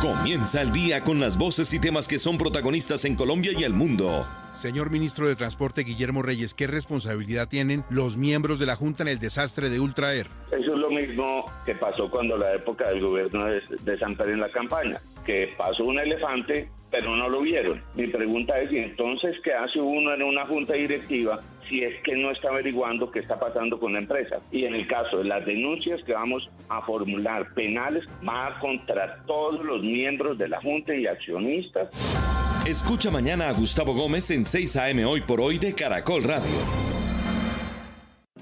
Comienza el día con las voces y temas que son protagonistas en Colombia y el mundo. Señor ministro de Transporte Guillermo Reyes, ¿qué responsabilidad tienen los miembros de la Junta en el desastre de Air? Eso es lo mismo que pasó cuando la época del gobierno de San Pedro en la campaña, que pasó un elefante, pero no lo vieron. Mi pregunta es, ¿y entonces qué hace uno en una junta directiva si es que no está averiguando qué está pasando con la empresa. Y en el caso de las denuncias que vamos a formular penales, va contra todos los miembros de la Junta y accionistas. Escucha mañana a Gustavo Gómez en 6 AM hoy por hoy de Caracol Radio.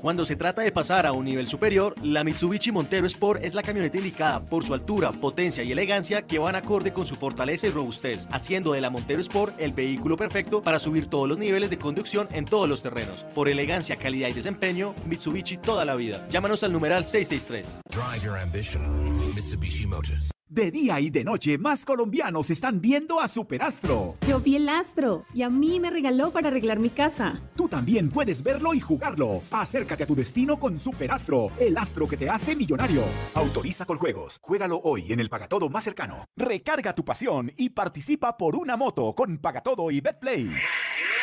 Cuando se trata de pasar a un nivel superior, la Mitsubishi Montero Sport es la camioneta indicada por su altura, potencia y elegancia que van acorde con su fortaleza y robustez, haciendo de la Montero Sport el vehículo perfecto para subir todos los niveles de conducción en todos los terrenos. Por elegancia, calidad y desempeño, Mitsubishi toda la vida. Llámanos al numeral 663. Drive your Mitsubishi Motors. De día y de noche, más colombianos están viendo a Superastro. Yo vi el astro y a mí me regaló para arreglar mi casa. Tú también puedes verlo y jugarlo. Acércate a tu destino con Superastro, el astro que te hace millonario. Autoriza con juegos. Juégalo hoy en el Pagatodo más cercano. Recarga tu pasión y participa por una moto con Pagatodo y Betplay.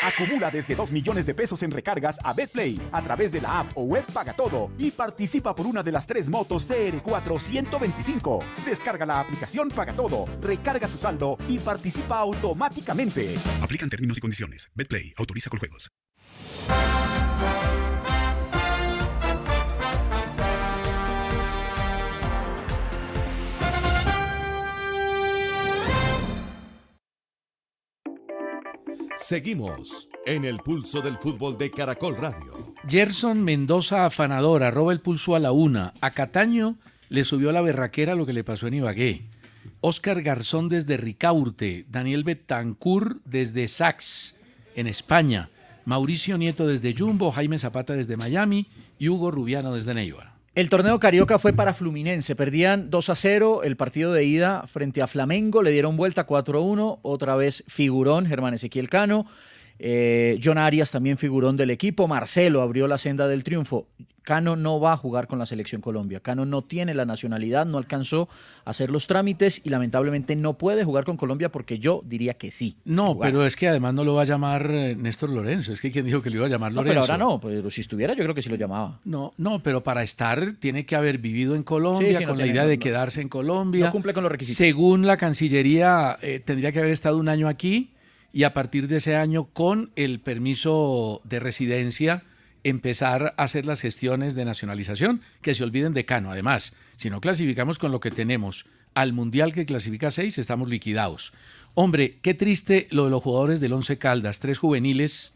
Acumula desde 2 millones de pesos en recargas a BetPlay a través de la app o web Paga Todo y participa por una de las tres motos CR425. Descarga la aplicación Paga Todo, recarga tu saldo y participa automáticamente. Aplican términos y condiciones. BetPlay autoriza con juegos. Seguimos en el pulso del fútbol de Caracol Radio. Gerson Mendoza Afanador arroba el pulso a la una. A Cataño le subió la berraquera lo que le pasó en Ibagué. Oscar Garzón desde Ricaurte. Daniel Betancourt desde Sax, en España. Mauricio Nieto desde Jumbo. Jaime Zapata desde Miami. Y Hugo Rubiano desde Neiva. El torneo Carioca fue para Fluminense. Perdían 2 a 0 el partido de ida frente a Flamengo. Le dieron vuelta 4 a 1. Otra vez figurón Germán Ezequiel Cano. Eh, John Arias también figurón del equipo. Marcelo abrió la senda del triunfo. Cano no va a jugar con la selección Colombia. Cano no tiene la nacionalidad, no alcanzó a hacer los trámites y lamentablemente no puede jugar con Colombia porque yo diría que sí. No, pero es que además no lo va a llamar eh, Néstor Lorenzo. Es que quien dijo que lo iba a llamar Lorenzo. pero ahora no, pero si estuviera yo creo que sí lo llamaba. No, no, pero para estar tiene que haber vivido en Colombia, con la idea de quedarse en Colombia. No cumple con los requisitos. Según la Cancillería, eh, tendría que haber estado un año aquí y a partir de ese año con el permiso de residencia empezar a hacer las gestiones de nacionalización, que se olviden de Cano. Además, si no clasificamos con lo que tenemos al Mundial que clasifica seis, estamos liquidados. Hombre, qué triste lo de los jugadores del Once Caldas, tres juveniles,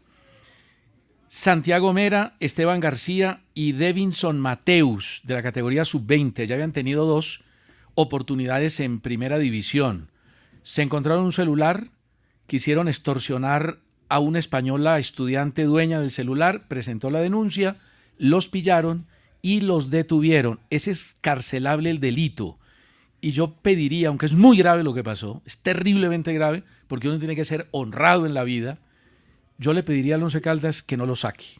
Santiago Mera, Esteban García y Devinson Mateus de la categoría sub-20. Ya habían tenido dos oportunidades en primera división. Se encontraron un celular quisieron extorsionar a una española estudiante dueña del celular, presentó la denuncia, los pillaron y los detuvieron. Es escarcelable el delito. Y yo pediría, aunque es muy grave lo que pasó, es terriblemente grave, porque uno tiene que ser honrado en la vida, yo le pediría a Lonce Caldas que no lo saque,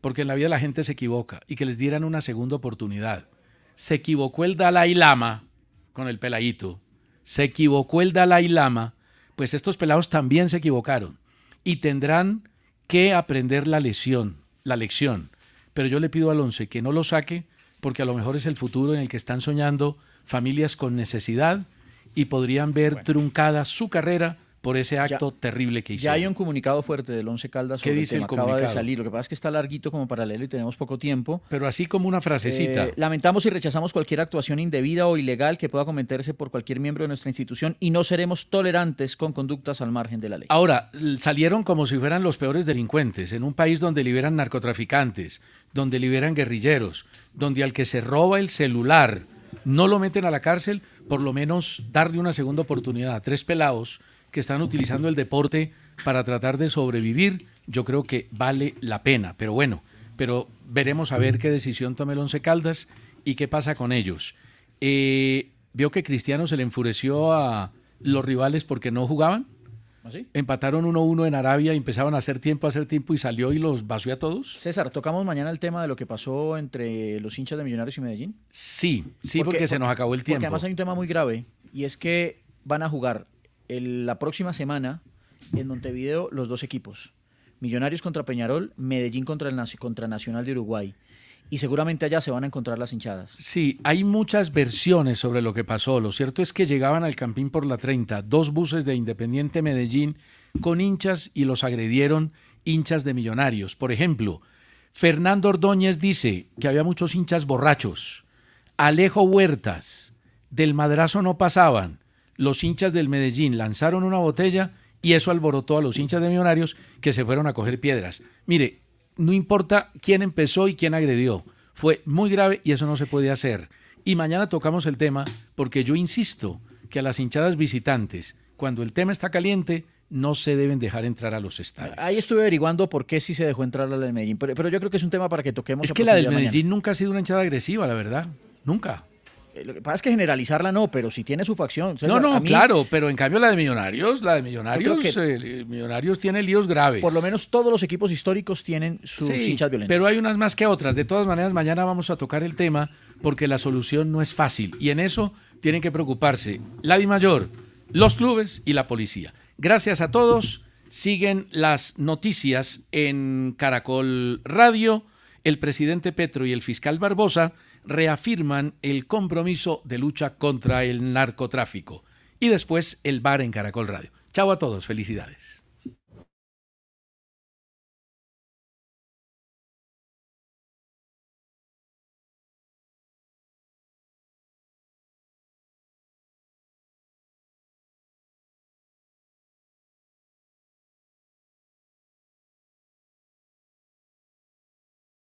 porque en la vida la gente se equivoca y que les dieran una segunda oportunidad. Se equivocó el Dalai Lama con el peladito, se equivocó el Dalai Lama pues estos pelados también se equivocaron y tendrán que aprender la lección. la lección. Pero yo le pido al once que no lo saque porque a lo mejor es el futuro en el que están soñando familias con necesidad y podrían ver truncada su carrera por ese acto terrible que hizo. Ya hay un comunicado fuerte del 11 Caldas sobre dice el tema. acaba de salir. Lo que pasa es que está larguito como paralelo y tenemos poco tiempo. Pero así como una frasecita. Eh, lamentamos y rechazamos cualquier actuación indebida o ilegal que pueda cometerse por cualquier miembro de nuestra institución y no seremos tolerantes con conductas al margen de la ley. Ahora, salieron como si fueran los peores delincuentes en un país donde liberan narcotraficantes, donde liberan guerrilleros, donde al que se roba el celular no lo meten a la cárcel, por lo menos darle una segunda oportunidad a tres pelados que están utilizando el deporte para tratar de sobrevivir, yo creo que vale la pena. Pero bueno, pero veremos a ver qué decisión toma el Once Caldas y qué pasa con ellos. Eh, ¿Vio que Cristiano se le enfureció a los rivales porque no jugaban? ¿Ah, Empataron 1-1 en Arabia empezaban a hacer tiempo, a hacer tiempo y salió y los vació a todos. César, ¿tocamos mañana el tema de lo que pasó entre los hinchas de Millonarios y Medellín? Sí, sí, porque, se nos acabó el tiempo. Porque además hay un tema muy grave y es que van a jugar la próxima semana en Montevideo los dos equipos. Millonarios contra Peñarol, Medellín contra, el, contra Nacional de Uruguay. Y seguramente allá se van a encontrar las hinchadas. Sí, hay muchas versiones sobre lo que pasó. Lo cierto es que llegaban al Campín por la 30 dos buses de Independiente Medellín con hinchas y los agredieron hinchas de Millonarios. Por ejemplo, Fernando Ordóñez dice que había muchos hinchas borrachos. Alejo Huertas, del madrazo no pasaban los hinchas del Medellín lanzaron una botella y eso alborotó a los hinchas de Millonarios que se fueron a coger piedras. Mire, no importa quién empezó y quién agredió, fue muy grave y eso no se puede hacer. Y mañana tocamos el tema porque yo insisto que a las hinchadas visitantes, cuando el tema está caliente, no se deben dejar entrar a los estadios. Ahí estuve averiguando por qué sí se dejó entrar a la de Medellín, pero, yo creo que es un tema para que toquemos. Es que la del Medellín nunca ha sido una hinchada agresiva, la verdad. Nunca. Eh, lo que pasa es que generalizarla no, pero si tiene su facción. no, no, claro, pero en cambio la de Millonarios, la de Millonarios, eh, Millonarios tiene líos graves. Por lo menos todos los equipos históricos tienen sus hinchas violentas. Pero hay unas más que otras. De todas maneras, mañana vamos a tocar el tema porque la solución no es fácil. Y en eso tienen que preocuparse la Di Mayor, los clubes y la policía. Gracias a todos. Siguen las noticias en Caracol Radio. El presidente Petro y el fiscal Barbosa reafirman el compromiso de lucha contra el narcotráfico. Y después el bar en Caracol Radio. Chao a todos, felicidades.